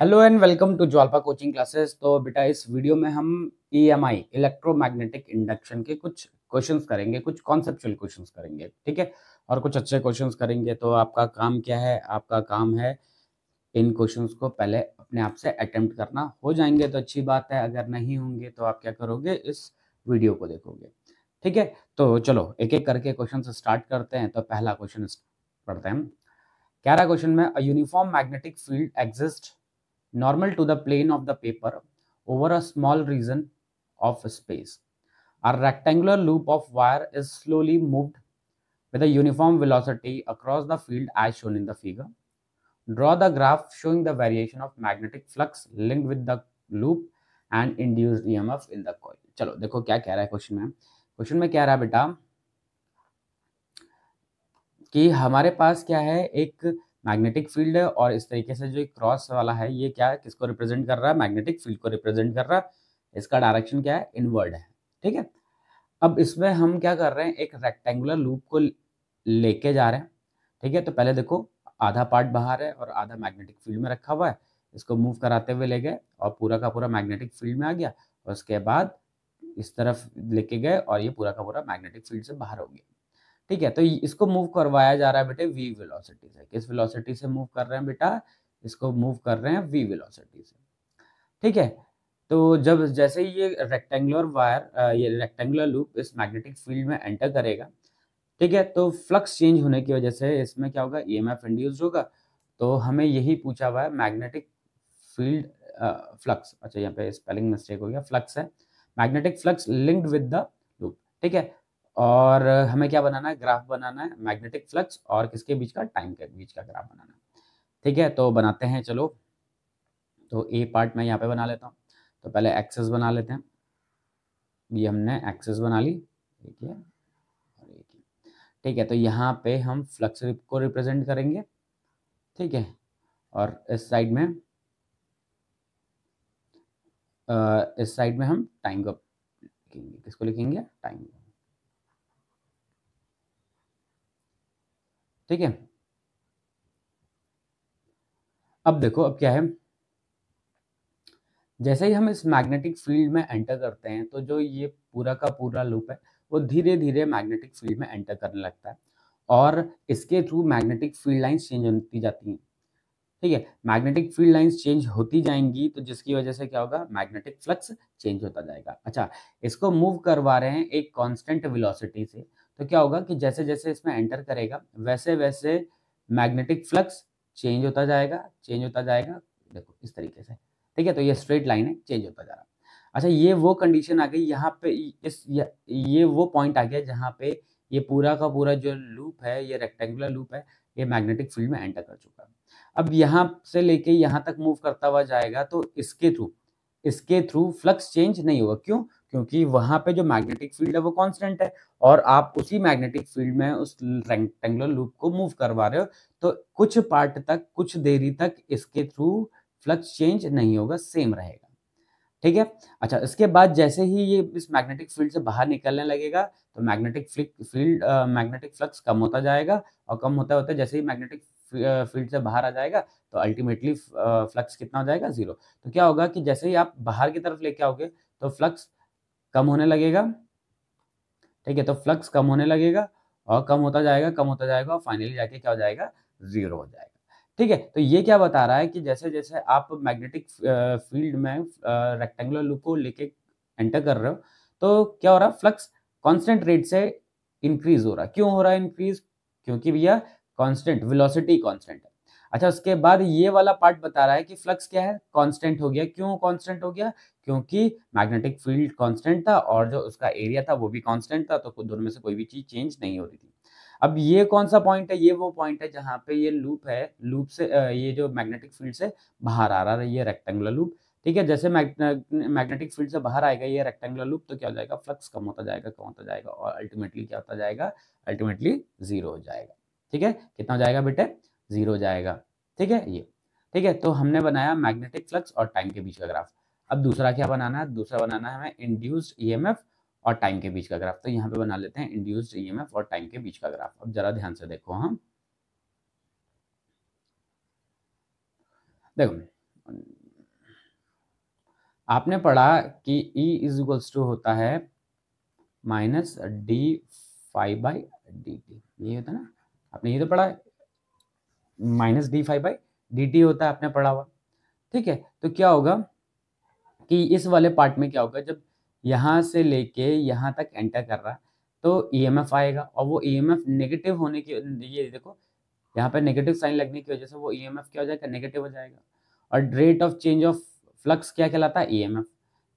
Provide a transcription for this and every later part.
Hello and welcome to Jwalpa coaching classes तो बेटा इस वीडियो में हम E M I electromagnetic induction के कुछ क्वेश्चंस करेंगे कुछ कॉन्सेप्चुअल क्वेश्चंस करेंगे ठीक है और कुछ अच्छे क्वेश्चंस करेंगे तो आपका काम क्या है आपका काम है इन क्वेश्चंस को पहले अपने आप से अटेम्प्ट करना हो जाएंगे तो अच्छी बात है अगर नहीं होंगे तो आप क्या करोगे इस वीडियो को देखोगे ठीक है तो चलो एक एक करके क्वेश्चन स्टार्ट करते हैं तो पहला क्वेश्चन पढ़ते हैं ग्यारह क्वेश्चन में uniform magnetic field exist normal to the plane of the paper over a small region of space. A rectangular loop of wire is slowly moved with a uniform velocity across the field as shown in the figure. Draw the graph showing the variation of magnetic flux linked with the loop and induced EMF in the coil. चलो देखो क्या कह रहा है question में question में कह रहा है बेटा कि हमारे पास क्या है एक मैग्नेटिक फील्ड है और इस तरीके से जो क्रॉस वाला है ये क्या है किसको रिप्रेजेंट कर रहा है मैग्नेटिक फील्ड को रिप्रेजेंट कर रहा है इसका डायरेक्शन क्या है इनवर्ड है ठीक है अब इसमें हम क्या कर रहे हैं एक रेक्टेंगुलर लूप को लेके जा रहे हैं ठीक है तो पहले देखो आधा पार्ट बाहर है और आधा मैग्नेटिक फील्ड में रखा हुआ है इसको मूव कराते हुए ले गए और पूरा का पूरा मैग्नेटिक फील्ड में आ गया और उसके बाद इस तरफ लेके गए और ये पूरा का पूरा मैग्नेटिक फील्ड से बाहर हो गया ठीक है तो इसको मूव करवाया जा रहा है बेटे वी वेलोसिटी से किस वेलोसिटी से मूव कर रहे हैं बेटा इसको मूव कर रहे हैं वी वेलोसिटी से ठीक है तो जब जैसे ही ये रेक्टेंगुलर वायर ये रेक्टेंगुलर लूप इस मैग्नेटिक फील्ड में एंटर करेगा ठीक है तो फ्लक्स चेंज होने की वजह से इसमें क्या होगा ई e एम होगा तो हमें यही पूछा हुआ है मैग्नेटिक फील्ड फ्लक्स अच्छा यहाँ पे स्पेलिंग मिस्टेक हो गया फ्लक्स है magnetic flux linked with the loop ठीक है और हमें क्या बनाना है ग्राफ बनाना है मैग्नेटिक फ्लक्स और किसके बीच का टाइम के बीच का ग्राफ बनाना है ठीक है तो बनाते हैं चलो तो ए पार्ट मैं यहाँ पे बना लेता हूँ तो पहले एक्सेस बना लेते हैं ये हमने एक्सेस बना ली ठीक है और ठीक है तो यहाँ पे हम फ्लक्स को रिप्रेजेंट करेंगे ठीक है और इस साइड में इस साइड में हम टाइम को लिखेंगे किसको लिखेंगे टाइम को ठीक है अब देखो अब क्या है जैसे ही हम इस मैग्नेटिक फील्ड में एंटर करते हैं तो जो ये पूरा का पूरा लूप है वो धीरे धीरे मैग्नेटिक फील्ड में एंटर करने लगता है और इसके through magnetic field lines change होती जाती हैं ठीक है मैग्नेटिक फील्ड लाइंस चेंज होती जाएंगी तो जिसकी वजह से क्या होगा मैग्नेटिक फ्लक्स चेंज होता जाएगा अच्छा इसको मूव करवा रहे हैं एक कॉन्स्टेंट विलोसिटी से तो क्या होगा कि जैसे जैसे इसमें एंटर करेगा वैसे वैसे मैग्नेटिक फ्लक्स चेंज होता जाएगा चेंज होता जाएगा देखो इस तरीके से ठीक है तो ये स्ट्रेट लाइन है चेंज होता जा रहा अच्छा ये वो कंडीशन आ गई यहाँ पे इस ये वो पॉइंट आ गया जहाँ पे ये पूरा का पूरा जो लूप है ये रेक्टेंगुलर लूप है ये मैग्नेटिक फील्ड में एंटर कर चुका है अब यहाँ से लेके यहाँ तक मूव करता हुआ जाएगा तो इसके थ्रू इसके थ्रू फ्लक्स चेंज नहीं होगा क्यों क्योंकि वहां पे जो मैग्नेटिक फील्ड है वो कांस्टेंट है और आप उसी मैग्नेटिक फील्ड में उस रेक्टेंगुलर लूप को मूव करवा रहे हो तो कुछ पार्ट तक कुछ देरी तक इसके थ्रू फ्लक्स चेंज नहीं होगा सेम रहेगा ठीक है अच्छा इसके बाद जैसे ही ये इस मैग्नेटिक फील्ड से बाहर निकलने लगेगा तो मैग्नेटिक फील्ड मैग्नेटिक फ्लक्स कम होता जाएगा और कम होता होता जैसे ही मैग्नेटिक फील्ड से बाहर आ जाएगा तो अल्टीमेटली फ्लक्स कितना हो जाएगा जीरो तो क्या होगा कि जैसे ही आप बाहर की तरफ लेके आओगे तो फ्लक्स कम होने लगेगा ठीक है तो फ्लक्स कम होने लगेगा और कम होता जाएगा कम होता जाएगा और फाइनली जाके क्या हो जाएगा जीरो हो जाएगा ठीक है तो ये क्या बता रहा है कि जैसे जैसे आप मैग्नेटिक फील्ड में रेक्टेंगुलर लूप को लेके एंटर कर रहे हो तो क्या हो रहा है फ्लक्स कांस्टेंट रेट से इंक्रीज हो रहा है क्यों हो रहा है इंक्रीज क्योंकि भैया कांस्टेंट वेलोसिटी कांस्टेंट अच्छा उसके बाद ये वाला पार्ट बता रहा है कि फ्लक्स क्या है कांस्टेंट हो गया क्यों कांस्टेंट हो गया क्योंकि मैग्नेटिक फील्ड कांस्टेंट था और जो उसका एरिया था वो भी कांस्टेंट था तो दोनों में से कोई भी चीज़ चेंज नहीं हो रही थी अब ये कौन सा पॉइंट है ये वो पॉइंट है जहाँ पे ये लूप है लूप से ये जो मैग्नेटिक फील्ड से बाहर आ रहा है ये रेक्टेंगुलर लूप ठीक है जैसे मैग्नेटिक फील्ड से बाहर आएगा ये रेक्टेंगुलर लूप तो क्या हो जाएगा फ्लक्स कम होता जाएगा कम होता जाएगा और अल्टीमेटली क्या होता जाएगा अल्टीमेटली जीरो हो जाएगा ठीक है कितना हो जाएगा बेटे जीरो जाएगा ठीक है ये ठीक है तो हमने बनाया मैग्नेटिक फ्लक्स और टाइम के बीच का ग्राफ अब दूसरा क्या बनाना है दूसरा बनाना है हमें इंड्यूस्ड ईएमएफ e और टाइम के बीच का ग्राफ तो यहाँ पे बना लेते हैं इंड्यूस्ड ईएमएफ e और टाइम के बीच का ग्राफ अब जरा ध्यान से देखो हम हाँ। देखो आपने पढ़ा कि E इज इक्वल्स टू होता है minus D phi by D T ये होता है ना आपने ये तो पढ़ा minus D phi by D T होता है आपने पढ़ा हुआ ठीक है तो क्या होगा कि इस वाले पार्ट में क्या होगा जब यहाँ से लेके यहाँ तक एंटर कर रहा है तो ई एम एफ आएगा और वो ई एम एफ नेगेटिव होने की ये देखो यहाँ पर नेगेटिव साइन लगने की वजह से वो ई एम एफ क्या हो जाएगा नेगेटिव हो जाएगा और rate of change of flux क्या कहलाता है ई एम एफ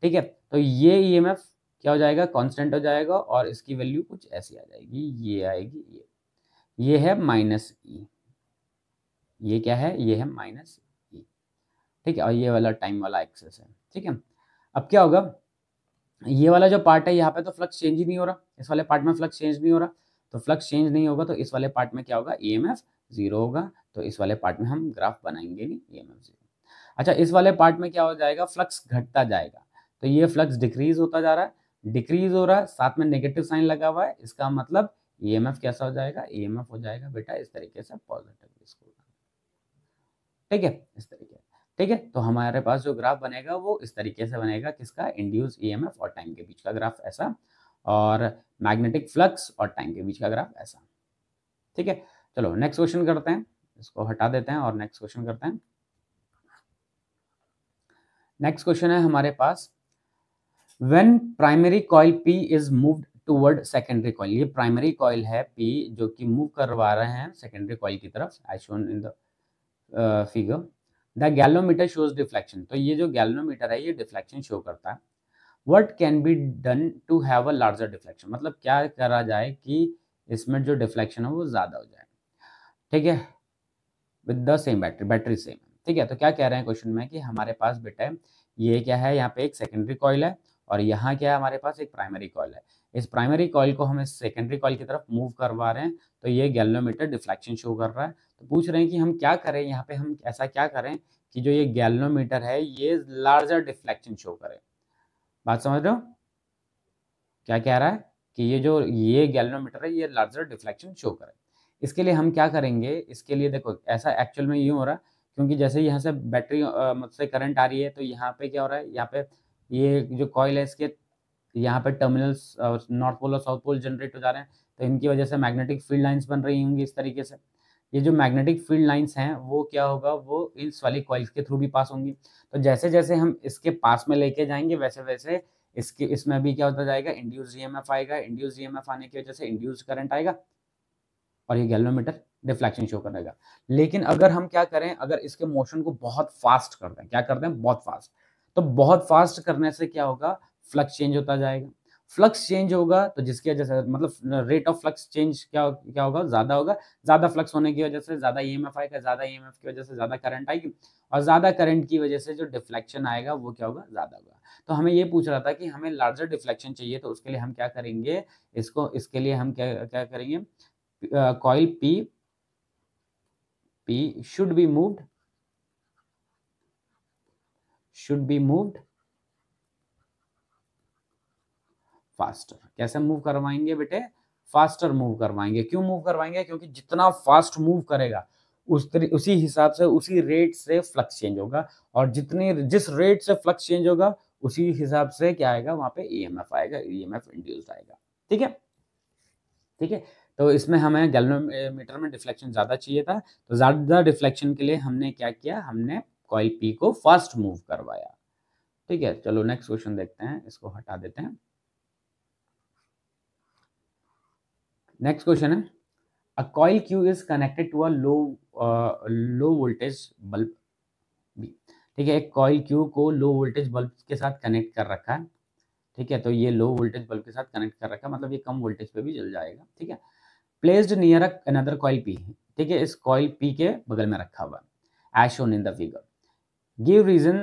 ठीक है तो ये ई एम एफ क्या हो जाएगा कांस्टेंट हो जाएगा और इसकी वैल्यू कुछ ऐसी आ जाएगी ये आएगी ये ये है माइनस ई e। ये क्या है ये है माइनस ई e। ठीक है और ये वाला टाइम वाला एक्सेस है ठीक है अब क्या होगा ये वाला जो पार्ट है यहाँ पे तो फ्लक्स चेंज ही नहीं हो रहा इस वाले पार्ट में फ्लक्स चेंज नहीं हो रहा तो फ्लक्स चेंज नहीं होगा तो इस वाले पार्ट में क्या होगा ई एम एफ जीरो होगा तो इस वाले पार्ट में हम ग्राफ बनाएंगे नहीं ई एम एफ जीरो अच्छा इस वाले पार्ट में क्या हो जाएगा फ्लक्स घटता जाएगा तो ये फ्लक्स डिक्रीज होता जा रहा है डिक्रीज हो रहा है साथ में नेगेटिव साइन लगा हुआ है इसका मतलब ई e कैसा हो जाएगा ई e हो जाएगा बेटा इस तरीके से पॉजिटिव इसको ठीक है इस तरीके ठीक है तो हमारे पास जो ग्राफ बनेगा वो इस तरीके से बनेगा किसका इंड्यूस ईएमएफ e और टाइम के बीच का ग्राफ ऐसा और मैग्नेटिक फ्लक्स और टाइम के बीच का ग्राफ ऐसा ठीक है चलो नेक्स्ट क्वेश्चन करते हैं इसको हटा देते हैं और नेक्स्ट क्वेश्चन करते हैं नेक्स्ट क्वेश्चन है हमारे पास when primary coil P is moved toward secondary coil ये प्राइमरी कॉइल है पी जो कि मूव करवा रहे हैं सेकेंडरी कॉइल की तरफ I shown in the figure the galvanometer shows deflection तो ये जो गैलोमीटर है ये डिफ्लेक्शन शो करता है what can be done to have a larger deflection मतलब क्या करा जाए कि इसमें जो डिफ्लेक्शन है वो ज़्यादा हो जाए ठीक है with the same battery battery same ठीक है तो क्या कह रहे हैं क्वेश्चन में कि हमारे पास बेटा ये क्या है यहाँ पे एक सेकेंडरी कॉयल है और यहाँ क्या है हमारे पास एक प्राइमरी कॉयल है इस प्राइमरी कॉल को हम इस सेकेंडरी कॉल की तरफ मूव करवा रहे हैं तो ये गैलोमीटर डिफ्लेक्शन शो कर रहा है तो पूछ रहे हैं कि हम क्या करें यहाँ पे हम ऐसा क्या करें कि जो ये गैलोमीटर है ये लार्जर डिफ्लेक्शन शो करे बात समझ रहे हो क्या कह रहा है कि ये जो ये गैलोमीटर है ये लार्जर डिफ्लेक्शन शो करे इसके लिए हम क्या करेंगे इसके लिए देखो ऐसा एक्चुअल में यूँ हो रहा है क्योंकि जैसे यहाँ से बैटरी मतलब करंट आ रही है तो यहाँ पे क्या हो रहा है यहाँ पे ये जो कॉयल है इसके तो यहाँ पे टर्मिनल्स नॉर्थ पोल और साउथ पोल जनरेट हो जा रहे हैं तो इनकी वजह से मैग्नेटिक फील्ड लाइन्स बन रही होंगी इस तरीके से ये जो मैग्नेटिक फील्ड लाइंस हैं वो क्या होगा वो इस वाली कॉइल्स के थ्रू भी पास होंगी तो जैसे जैसे हम इसके पास में लेके जाएंगे वैसे वैसे इसके इसमें भी क्या होता जाएगा इंड्यूस ईएमएफ आएगा इंड्यूस ईएमएफ आने की वजह से इंड्यूस करंट आएगा और ये गैलोमीटर डिफ्लेक्शन शो करेगा लेकिन अगर हम क्या करें अगर इसके मोशन को बहुत फास्ट कर दें क्या कर दें बहुत फास्ट तो बहुत फास्ट करने से क्या होगा फ्लक्स चेंज होता जाएगा फ्लक्स चेंज होगा तो जिसकी वजह से मतलब रेट ऑफ फ्लक्स चेंज क्या क्या होगा ज़्यादा होगा ज़्यादा फ्लक्स होने की वजह से ज़्यादा ई e एम एफ आएगा ज़्यादा ई e एम एफ की वजह से ज़्यादा करंट आएगी और ज़्यादा करंट की वजह से जो डिफ्लेक्शन आएगा वो क्या होगा ज़्यादा होगा तो हमें ये पूछ रहा था कि हमें लार्जर डिफ्लेक्शन चाहिए तो उसके लिए हम क्या करेंगे इसको इसके लिए हम क्या क्या करेंगे coil P P should be moved should be moved faster कैसे मूव करवाएंगे बेटे फास्टर मूव करवाएंगे क्यों मूव करवाएंगे क्योंकि जितना फास्ट मूव करेगा उस उसी हिसाब से उसी रेट से फ्लक्स चेंज होगा और जितने जिस रेट से फ्लक्स चेंज होगा उसी हिसाब से क्या आएगा वहां पे ईएमएफ e आएगा ईएमएफ e इंड्यूस्ड आएगा ठीक है ठीक है तो इसमें हमें गैल्वेनोमीटर में डिफ्लेक्शन ज़्यादा चाहिए था तो ज़्यादा डिफ्लेक्शन के लिए हमने क्या किया हमने कॉयल पी को फास्ट मूव करवाया ठीक है चलो नेक्स्ट क्वेश्चन देखते हैं इसको हटा देते हैं नेक्स्ट क्वेश्चन है a coil Q is connected to a low low voltage bulb B ठीक है एक कॉइल क्यू को लो वोल्टेज बल्ब के साथ कनेक्ट कर रखा है ठीक है तो ये लो वोल्टेज बल्ब के साथ कनेक्ट कर रखा है मतलब ये कम वोल्टेज पे भी जल जाएगा ठीक है placed near another coil P ठीक है इस कॉइल पी के बगल में रखा हुआ है as shown in the figure give reason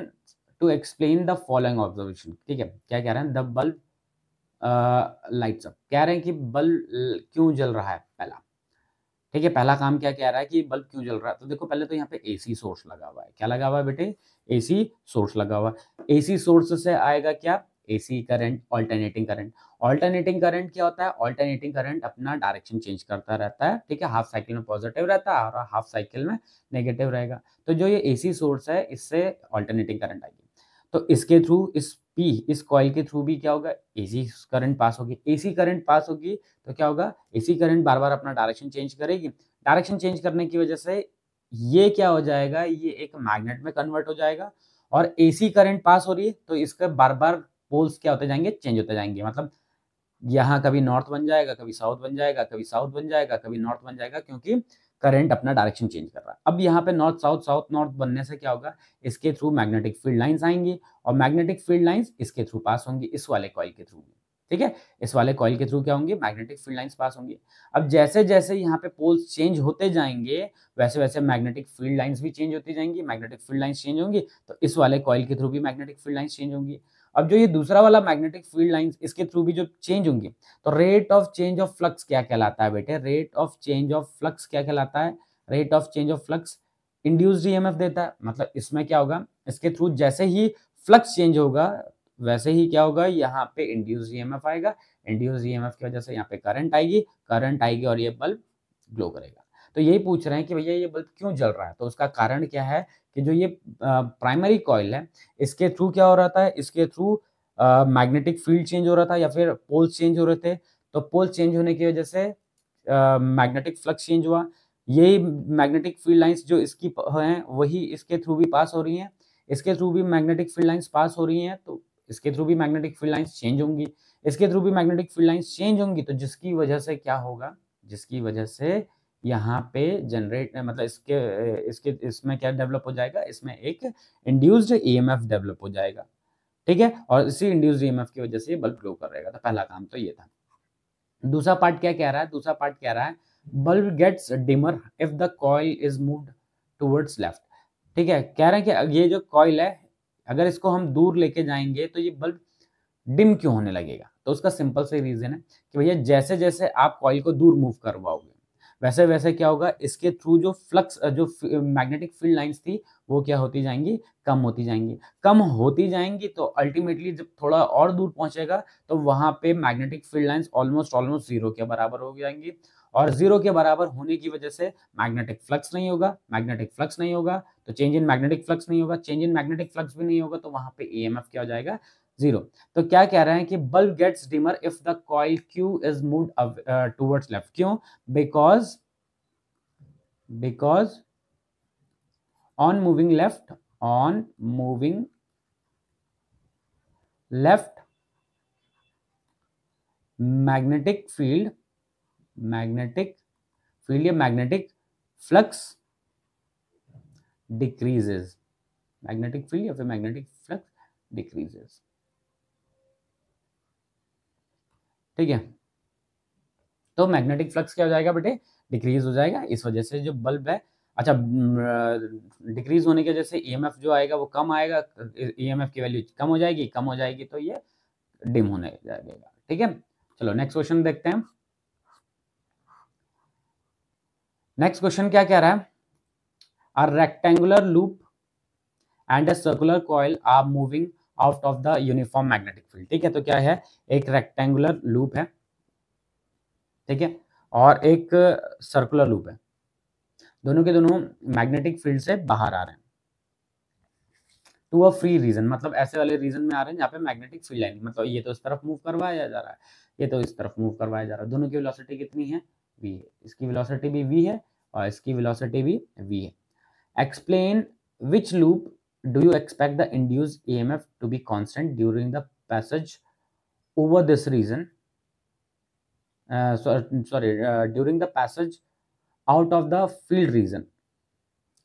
to explain the following observation ठीक है क्या कह रहे हैं द बल्ब लाइट्स अप कह रहे हैं कि बल्ब क्यों जल रहा है पहला ठीक है पहला काम क्या कह रहा है कि बल्ब क्यों जल रहा है तो देखो पहले तो यहाँ पे एसी सोर्स लगा हुआ है क्या लगा हुआ है बेटे एसी सोर्स लगा हुआ है एसी सोर्स से आएगा क्या AC current alternating current alternating current क्या होता है ऑल्टरनेटिंग करंट अपना डायरेक्शन चेंज करता रहता है ठीक है हाफ साइकिल में पॉजिटिव रहता है और हाफ साइकिल में नेगेटिव रहेगा तो जो ये एसी सोर्स है इससे ऑल्टरनेटिंग करंट आएगी तो इसके थ्रू इस पी इस कॉयल के थ्रू भी क्या होगा एसी करंट पास होगी एसी करंट पास होगी तो क्या होगा एसी करंट बार बार अपना डायरेक्शन चेंज करेगी डायरेक्शन चेंज करने की वजह से ये क्या हो जाएगा ये एक मैग्नेट में कन्वर्ट हो जाएगा और एसी करंट पास हो रही है तो इसके बार बार पोल्स क्या होते जाएंगे चेंज होते जाएंगे मतलब यहाँ कभी नॉर्थ बन जाएगा कभी साउथ बन जाएगा कभी साउथ बन जाएगा कभी नॉर्थ बन जाएगा क्योंकि करंट अपना डायरेक्शन चेंज कर रहा है अब यहाँ पे नॉर्थ साउथ साउथ नॉर्थ बनने से क्या होगा इसके थ्रू मैग्नेटिक फील्ड लाइंस आएंगी और मैग्नेटिक फील्ड लाइंस इसके थ्रू पास होंगी इस वाले कॉइल के थ्रू ठीक है इस वाले कॉइल के थ्रू क्या होंगे मैग्नेटिक फील्ड लाइंस पास होंगी अब जैसे जैसे यहाँ पे पोल्स चेंज होते जाएंगे वैसे वैसे मैग्नेटिक फील्ड लाइंस भी चेंज होती जाएंगी मैग्नेटिक फील्ड लाइंस चेंज होंगी तो इस वाले कॉइल के थ्रू भी मैग्नेटिक फील्ड लाइंस चेंज होंगी अब जो ये दूसरा वाला मैग्नेटिक फील्ड लाइंस इसके थ्रू भी जो चेंज होंगे तो rate of change of flux क्या कहलाता है बेटे rate of change of flux क्या कहलाता है rate of change of flux induce E देता है मतलब इसमें क्या होगा इसके थ्रू जैसे ही फ्लक्स चेंज होगा वैसे ही क्या होगा यहाँ पे इंड्यूस ई e आएगा इंड्यूस ई e की वजह से यहाँ पे करंट आएगी करंट आएगी और ये बल्ब ग्लो करेगा तो यही पूछ रहे हैं कि भैया ये बल्ब क्यों जल रहा है तो उसका कारण क्या है कि जो ये प्राइमरी कॉयल है इसके थ्रू क्या हो रहा था इसके थ्रू मैग्नेटिक फील्ड चेंज हो रहा था या फिर पोल्स चेंज हो रहे थे तो पोल चेंज होने की वजह से मैग्नेटिक फ्लक्स चेंज हुआ यही मैग्नेटिक फील्ड लाइंस जो इसकी हैं वही इसके थ्रू भी पास हो रही हैं इसके थ्रू भी मैग्नेटिक फील्ड लाइंस पास हो रही हैं तो इसके थ्रू भी मैग्नेटिक फील्ड लाइंस चेंज होंगी इसके थ्रू भी मैग्नेटिक फील्ड लाइंस चेंज होंगी तो जिसकी वजह से क्या होगा जिसकी वजह से यहाँ पे जनरेट मतलब इसके इसके इसमें क्या डेवलप हो जाएगा इसमें एक इंड्यूस्ड ईएमएफ डेवलप हो जाएगा ठीक है और इसी इंड्यूस्ड ईएमएफ e की वजह से बल्ब ग्लो कर रहेगा तो पहला काम तो ये था दूसरा पार्ट क्या कह रहा है दूसरा पार्ट कह रहा है bulb gets dimmer if the coil is move towards left ठीक है कह रहे हैं कि ये जो कॉयल है अगर इसको हम दूर लेके जाएंगे तो ये बल्ब डिम क्यों होने लगेगा तो उसका सिंपल से रीजन है कि भैया जैसे जैसे आप कॉयल को दूर मूव करवाओगे वैसे वैसे क्या होगा इसके थ्रू जो फ्लक्स जो मैग्नेटिक फील्ड लाइंस थी वो क्या होती जाएंगी कम होती जाएंगी कम होती जाएंगी तो अल्टीमेटली जब थोड़ा और दूर पहुंचेगा तो वहां पे magnetic field lines almost almost zero के बराबर हो जाएंगी और जीरो के बराबर होने की वजह से मैग्नेटिक फ्लक्स नहीं होगा मैग्नेटिक फ्लक्स नहीं होगा तो चेंज इन मैग्नेटिक फ्लक्स नहीं होगा चेंज इन मैग्नेटिक फ्लक्स भी नहीं होगा तो वहां पे ईएमएफ e क्या हो जाएगा जीरो तो क्या कह रहे हैं कि bulb gets dimmer if the coil Q is move towards left क्यों because because on moving left on moving left magnetic field magnetic field या magnetic flux decreases magnetic field या फिर मैग्नेटिक फ्लक्स डिक्रीजेज ठीक है तो magnetic flux क्या हो जाएगा बेटे डिक्रीज हो जाएगा इस वजह से जो बल्ब है अच्छा डिक्रीज होने की वजह से ई e जो आएगा वो कम आएगा ई e की वैल्यू कम हो जाएगी कम हो जाएगी तो ये डिम होने जाएगा ठीक है चलो नेक्स्ट क्वेश्चन देखते हैं नेक्स्ट क्वेश्चन क्या कह रहा है a rectangular loop and a circular coil are moving out of the uniform magnetic field ठीक है तो क्या है एक रेक्टेंगुलर लूप है ठीक है और एक सर्कुलर लूप है दोनों के दोनों मैग्नेटिक फील्ड से बाहर आ रहे हैं टू अ फ्री रीजन मतलब ऐसे वाले रीजन में आ रहे हैं जहाँ पे मैग्नेटिक फील्ड लाइन मतलब ये तो इस तरफ मूव करवाया जा रहा है ये तो इस तरफ मूव करवाया जा रहा है दोनों की वेलोसिटी कितनी है वी है इसकी वेलोसिटी भी वी है और इसकी वेलोसिटी भी वी है explain which loop do you expect the induced EMF to be constant during the passage over this region? Uh, so, sorry, uh, during the passage out of the field region.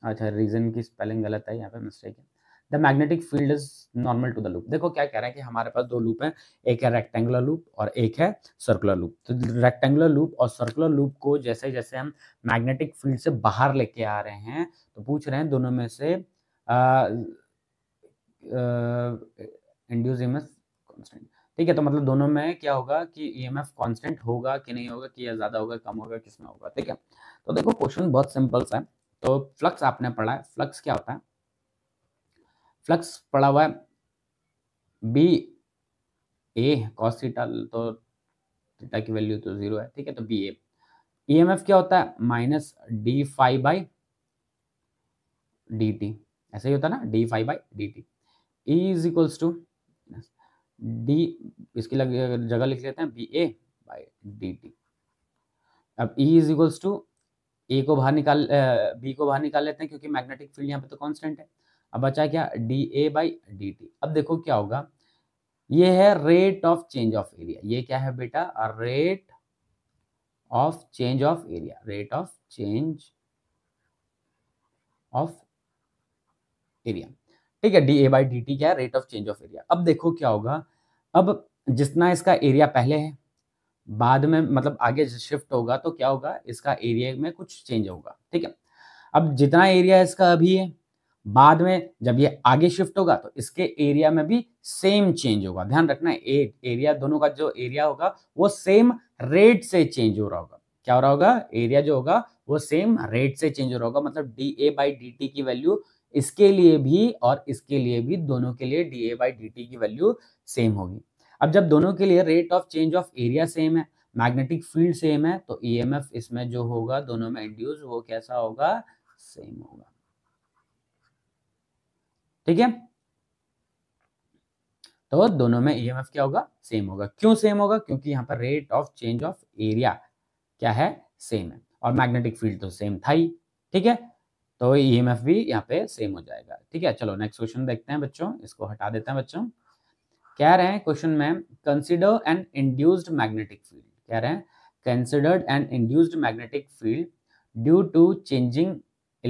अच्छा region की spelling गलत है यहाँ पे mistake है the magnetic field is normal to the loop देखो क्या कह रहा है कि हमारे पास दो लूप है एक है रेक्टेंगुलर लूप और एक है सर्कुलर लूप तो रेक्टेंगुलर लूप और सर्कुलर लूप को जैसे जैसे हम मैग्नेटिक फील्ड से बाहर लेके आ रहे हैं तो पूछ रहे हैं दोनों में से induce E M F constant ठीक है तो मतलब दोनों में क्या होगा कि ई एम एफ कॉन्स्टेंट होगा कि नहीं होगा कि यह ज़्यादा होगा कम होगा किसमें होगा ठीक है तो देखो क्वेश्चन बहुत सिंपल सा है तो फ्लक्स आपने पढ़ा है फ्लक्स क्या होता है फ्लक्स पढ़ा हुआ है बी ए कॉस थीटा तो थीटा की वैल्यू तो जीरो है ठीक है तो B A E M F क्या होता है minus D phi by D T ऐसे ही होता है ना D phi by D T E is equals to D इसकी लग, जगह लिख लेते हैं B A by D T अब E is equals to A को बाहर निकाल बी को बाहर निकाल लेते हैं क्योंकि मैग्नेटिक फील्ड यहाँ पे तो कॉन्स्टेंट है अब बचा क्या D A by D T अब देखो क्या होगा ये है rate of change of area ये क्या है बेटा rate of change of area rate of change of area ठीक है D A by D T क्या है rate of change of area अब देखो क्या होगा अब जितना इसका एरिया पहले है बाद में मतलब आगे शिफ्ट होगा तो क्या होगा इसका एरिया में कुछ चेंज होगा ठीक है अब जितना एरिया इसका अभी है बाद में जब ये आगे शिफ्ट होगा तो इसके एरिया में भी सेम चेंज होगा ध्यान रखना ए, एरिया दोनों का जो एरिया होगा वो सेम रेट से चेंज हो रहा होगा क्या हो रहा होगा एरिया जो होगा वो सेम रेट से चेंज हो रहा होगा मतलब D A by D T की वैल्यू इसके लिए भी और इसके लिए भी दोनों के लिए D A by D T की वैल्यू सेम होगी अब जब दोनों के लिए rate of change of area same है मैग्नेटिक फील्ड सेम है तो ई एम एफ इसमें जो होगा दोनों में इंड्यूस वो कैसा होगा सेम होगा ठीक है तो दोनों में ई एम एफ क्या होगा सेम होगा क्यों सेम होगा क्योंकि यहाँ पर rate of change of area क्या है सेम है और मैग्नेटिक फील्ड तो सेम था ही ठीक है तो ई एम e भी यहाँ पे सेम हो जाएगा ठीक है चलो नेक्स्ट क्वेश्चन देखते हैं बच्चों इसको हटा देते हैं बच्चों कह रहे हैं क्वेश्चन में consider and induced magnetic field कह रहे हैं considered and induced magnetic field due to changing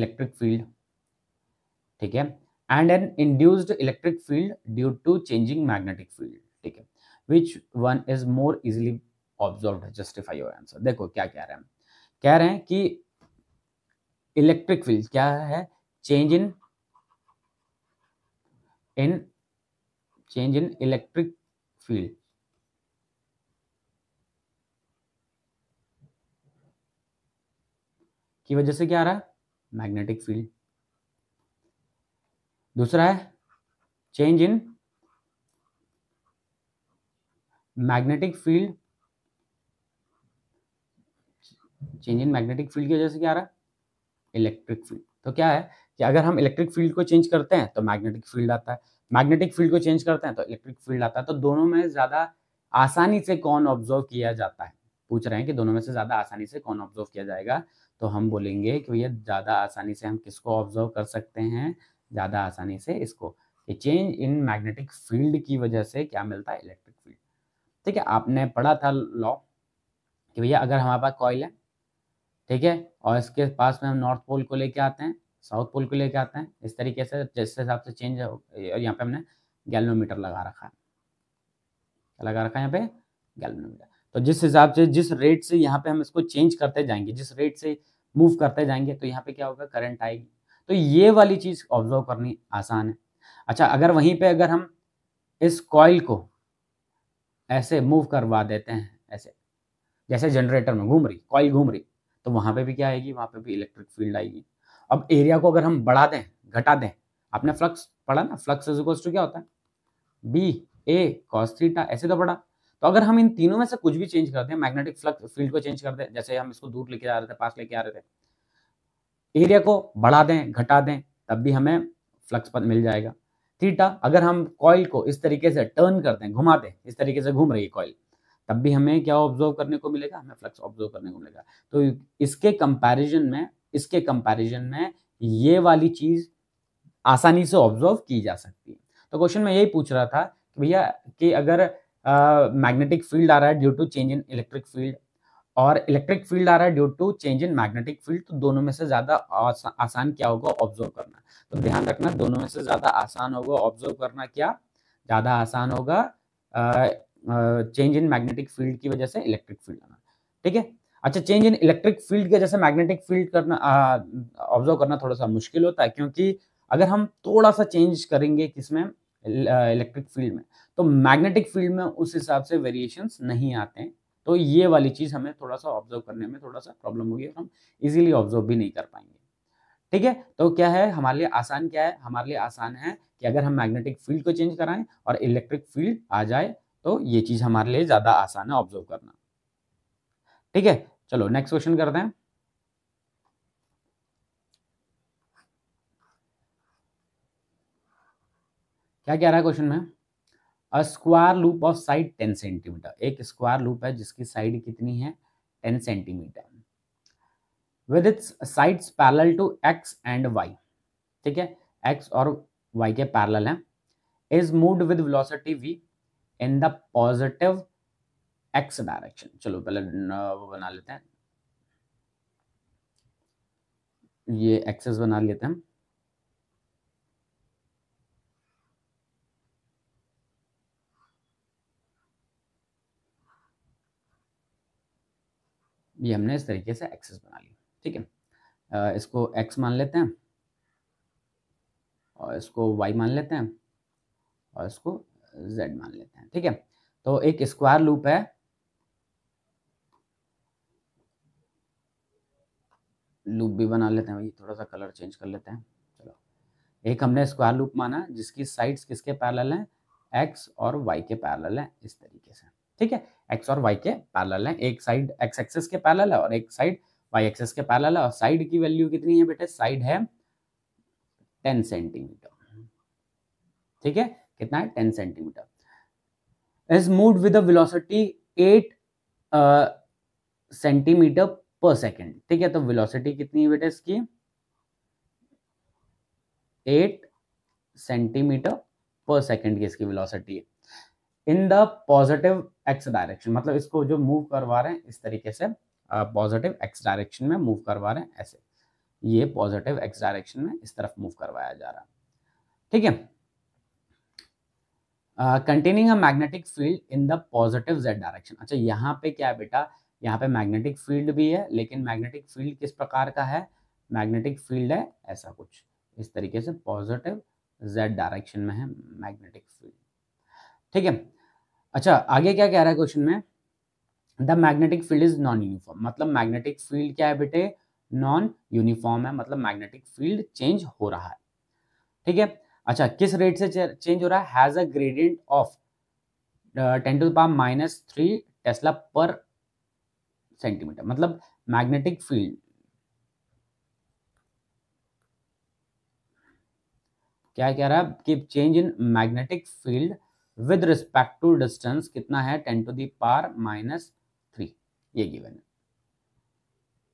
electric field ठीक है and an induced electric field due to changing magnetic field ठीक है which one is more easily observe justify your answer देखो क्या कह रहे हैं कह रहे हैं कि इलेक्ट्रिक फील्ड क्या है change in in change in electric field की वजह से क्या आ रहा है मैग्नेटिक फील्ड दूसरा है change in magnetic field change in magnetic field की वजह से क्या आ रहा है इलेक्ट्रिक फील्ड तो क्या है कि अगर हम इलेक्ट्रिक फील्ड को चेंज करते हैं तो मैग्नेटिक फील्ड आता है मैग्नेटिक फील्ड को चेंज करते हैं तो इलेक्ट्रिक फील्ड आता है तो दोनों में ज़्यादा आसानी से कौन ऑब्जर्व किया जाता है पूछ रहे हैं कि दोनों में से ज़्यादा आसानी से कौन ऑब्जर्व किया जाएगा तो हम बोलेंगे कि भैया ज़्यादा आसानी से हम किसको ऑब्जर्व कर सकते हैं ज़्यादा आसानी से इसको कि चेंज इन मैग्नेटिक फील्ड की वजह से क्या मिलता है इलेक्ट्रिक फील्ड ठीक है आपने पढ़ा था लॉ कि भैया अगर हमारे पास कॉइल है ठीक है और इसके पास में हम नॉर्थ पोल को लेके आते हैं साउथ पोल को लेके आते हैं इस तरीके से जैसे हिसाब से चेंज और यहाँ पे हमने गैल्नोमीटर लगा रखा है क्या लगा रखा है यहाँ पे गैल्नोमीटर तो जिस हिसाब से जिस रेट से यहाँ पे हम इसको चेंज करते जाएंगे जिस रेट से मूव करते जाएंगे तो यहाँ पे क्या होगा करंट आएगी तो ये वाली चीज़ ऑब्जर्व करनी आसान है अच्छा अगर वहीं पे अगर हम इस कॉयल को ऐसे मूव करवा देते हैं ऐसे जैसे जनरेटर में घूम रही कॉयल घूम रही तो वहां पे भी क्या आएगी वहां पे भी इलेक्ट्रिक फील्ड आएगी अब एरिया को अगर हम बढ़ा दें घटा दें आपने फ्लक्स पढ़ा ना फ्लक्स इज इक्वल्स टू क्या होता है बी ए कॉस थीटा ऐसे तो पढ़ा तो अगर हम इन तीनों में से कुछ भी चेंज करते हैं मैग्नेटिक फ्लक्स फील्ड को चेंज कर दें जैसे हम इसको दूर लेके जा रहे थे पास लेके आ रहे थे एरिया को बढ़ा दें घटा दें तब भी हमें फ्लक्स पद मिल जाएगा थीटा अगर हम कॉयल को इस तरीके से टर्न करते हैं घुमाते हैं इस तरीके से घूम रही है कॉइल तब भी हमें क्या ऑब्जर्व करने को मिलेगा हमें फ्लक्स ऑब्जर्व करने को मिलेगा तो इसके कंपैरिजन में इसके कंपैरिजन में ये वाली चीज़ आसानी से ऑब्जर्व की जा सकती है तो क्वेश्चन में यही पूछ रहा था कि भैया कि अगर मैग्नेटिक फील्ड आ रहा है due to change in electric field और इलेक्ट्रिक फील्ड आ रहा है due to change in magnetic field तो दोनों में से ज़्यादा आसा, आसान क्या होगा ऑब्जर्व करना तो ध्यान रखना दोनों में से ज़्यादा आसान होगा ऑब्जर्व करना क्या ज़्यादा आसान होगा चेंज इन मैग्नेटिक फील्ड की वजह से इलेक्ट्रिक फील्ड आना ठीक है अच्छा चेंज इन इलेक्ट्रिक फील्ड के जैसे मैग्नेटिक फील्ड करना ऑब्जर्व करना थोड़ा सा मुश्किल होता है क्योंकि अगर हम थोड़ा सा चेंज करेंगे किसमें इलेक्ट्रिक फील्ड में तो मैग्नेटिक फील्ड में उस हिसाब से वेरिएशन नहीं आते हैं तो ये वाली चीज़ हमें थोड़ा सा ऑब्जर्व करने में थोड़ा सा प्रॉब्लम होगी और हम इजीली ऑब्जर्व भी नहीं कर पाएंगे ठीक है तो क्या है हमारे लिए आसान क्या है हमारे लिए आसान है कि अगर हम मैग्नेटिक फील्ड को चेंज कराएं और इलेक्ट्रिक फील्ड आ जाए तो ये चीज़ हमारे लिए ज़्यादा आसान है ऑब्जर्व करना ठीक है चलो नेक्स्ट क्वेश्चन करते हैं क्या कह रहा है क्वेश्चन में a square loop of side ten centimetre एक स्क्वायर लूप है जिसकी साइड कितनी है ten centimetre with its sides parallel to X and Y ठीक है एक्स और वाई के पैरेलल हैं is moved with velocity V in the positive X direction चलो पहले वो बना लेते हैं ये एक्सेस बना लेते हैं ये हमने इस तरीके से एक्सेस बना ली ठीक है इसको एक्स मान लेते हैं और इसको वाई मान लेते हैं और इसको जेड मान लेते हैं ठीक है तो एक स्क्वायर लूप है लूप भी बना लेते हैं भाई थोड़ा सा कलर चेंज कर लेते हैं चलो एक हमने स्क्वायर लूप माना जिसकी साइड्स किसके पैरेलल हैं एक्स और वाई के पैरेलल हैं इस तरीके से ठीक है एक्स और वाई के पैरेलल हैं एक साइड एक्स एक्सेस के पैरेलल है और एक साइड वाई एक्सेस के पैरेलल है और साइड की वैल्यू कितनी है बेटे साइड है टेन सेंटीमीटर ठीक है कितना है ten centimetre is move with velocity eight centimetre per second ठीक है तो विलोसिटी कितनी है बेटा इसकी एट सेंटीमीटर पर सेकेंड की इसकी विलोसिटी है in the positive X direction मतलब इसको जो मूव करवा रहे हैं इस तरीके से पॉजिटिव एक्स डायरेक्शन में मूव करवा रहे हैं ऐसे ये पॉजिटिव एक्स डायरेक्शन में इस तरफ मूव करवाया जा रहा है ठीक है containing a magnetic field in the positive Z direction अच्छा यहाँ पे क्या है बेटा यहाँ पे मैग्नेटिक फील्ड भी है लेकिन मैग्नेटिक फील्ड किस प्रकार का है मैग्नेटिक फील्ड है ऐसा कुछ इस तरीके से पॉजिटिव जेड डायरेक्शन में है मैग्नेटिक फील्ड ठीक है अच्छा आगे क्या कह रहा है क्वेश्चन में the magnetic field is non uniform मतलब मैग्नेटिक फील्ड क्या है बेटे नॉन यूनिफॉर्म है मतलब मैग्नेटिक फील्ड चेंज हो रहा है ठीक है अच्छा किस रेट से चेंज हो रहा है has a gradient of ten to power minus three tesla per centimetre मतलब मैग्नेटिक फील्ड क्या कह रहा है कि change in magnetic field with respect to distance कितना है ten to the power minus three ये गिवन है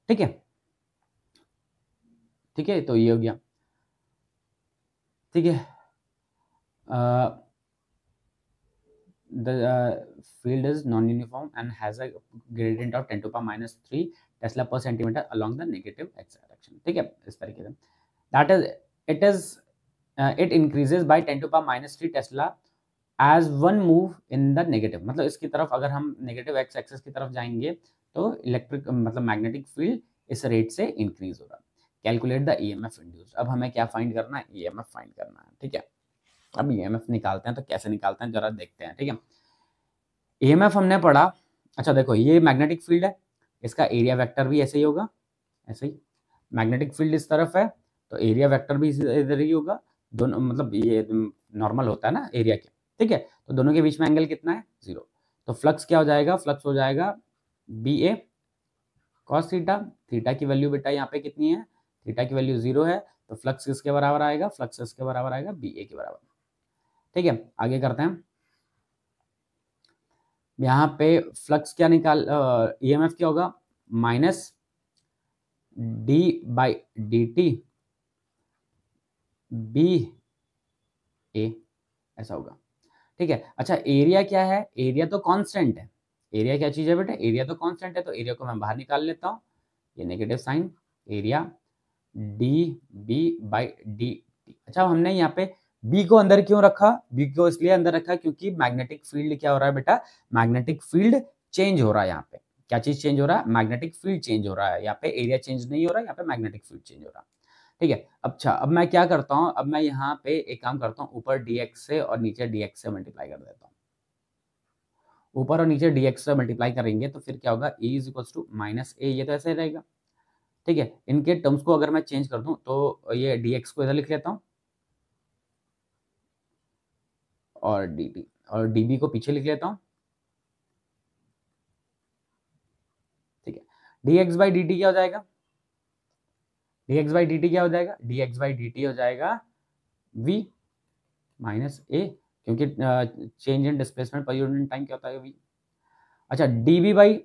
ठीक है ठीक है तो ये हो गया ठीक है the field is non uniform and has a gradient of ten to power minus three tesla per centimetre along the negative X direction ठीक है इस तरीके से that is it is it increases by ten to power minus three tesla as one move in the negative मतलब इसकी तरफ अगर हम नेगेटिव एक्स एक्सेस की तरफ जाएंगे तो इलेक्ट्रिक मतलब मैग्नेटिक फील्ड इस रेट से इंक्रीज हो रहा है calculate the E M F induce अब हमें क्या फाइंड करना है ई एम एफ फाइंड करना है ठीक है अब ई एम एफ निकालते हैं तो कैसे निकालते हैं जरा देखते हैं ठीक है ई एम एफ हमने पढ़ा अच्छा देखो ये मैग्नेटिक फील्ड है इसका एरिया वेक्टर भी ऐसे ही होगा ऐसे ही मैग्नेटिक फील्ड इस तरफ है तो एरिया वेक्टर भी इधर ही होगा दोनों मतलब ये नॉर्मल होता है ना एरिया के ठीक है तो दोनों के बीच में एंगल कितना है जीरो तो फ्लक्स क्या हो जाएगा फ्लक्स हो जाएगा B A cos theta theta की वैल्यू बेटा यहाँ पे कितनी है थीटा की वैल्यू जीरो है तो फ्लक्स किसके बराबर आएगा फ्लक्स इसके बराबर आएगा बी ए के बराबर ठीक है आगे करते हैं यहाँ पे फ्लक्स क्या निकाल ई एम एफ क्या होगा minus d by D t B A ऐसा होगा ठीक है अच्छा एरिया क्या है एरिया तो कांस्टेंट है एरिया क्या चीज़ है बेटा एरिया तो कांस्टेंट है तो एरिया को मैं बाहर निकाल लेता हूँ ये negative sign area d B by D t अच्छा हमने यहाँ पे बी को अंदर क्यों रखा बी को इसलिए अंदर रखा क्योंकि मैग्नेटिक फील्ड क्या हो रहा है बेटा मैग्नेटिक फील्ड चेंज हो रहा है यहाँ पे क्या चीज चेंज हो रहा है मैग्नेटिक फील्ड चेंज हो रहा है यहाँ पे एरिया चेंज नहीं हो रहा है यहाँ पे मैग्नेटिक फील्ड चेंज हो रहा है ठीक है अच्छा अब मैं क्या करता हूँ अब मैं यहाँ पे एक काम करता हूँ ऊपर dx से और नीचे डीएक्स से मल्टीप्लाई कर देता हूँ ऊपर और नीचे डीएक्स से मल्टीप्लाई करेंगे तो फिर क्या होगा A is equals to minus A ये तो ऐसे रहेगा ठीक है इनके टर्म्स को अगर मैं चेंज कर दूं तो ये dx को इधर लिख लेता हूं और dt और db को पीछे लिख लेता हूं ठीक है dx बाई dt क्या हो जाएगा dx बाई टी क्या हो जाएगा dx बाई टी हो जाएगा v माइनस ए क्योंकि change in displacement per unit time क्या होता है v अच्छा B by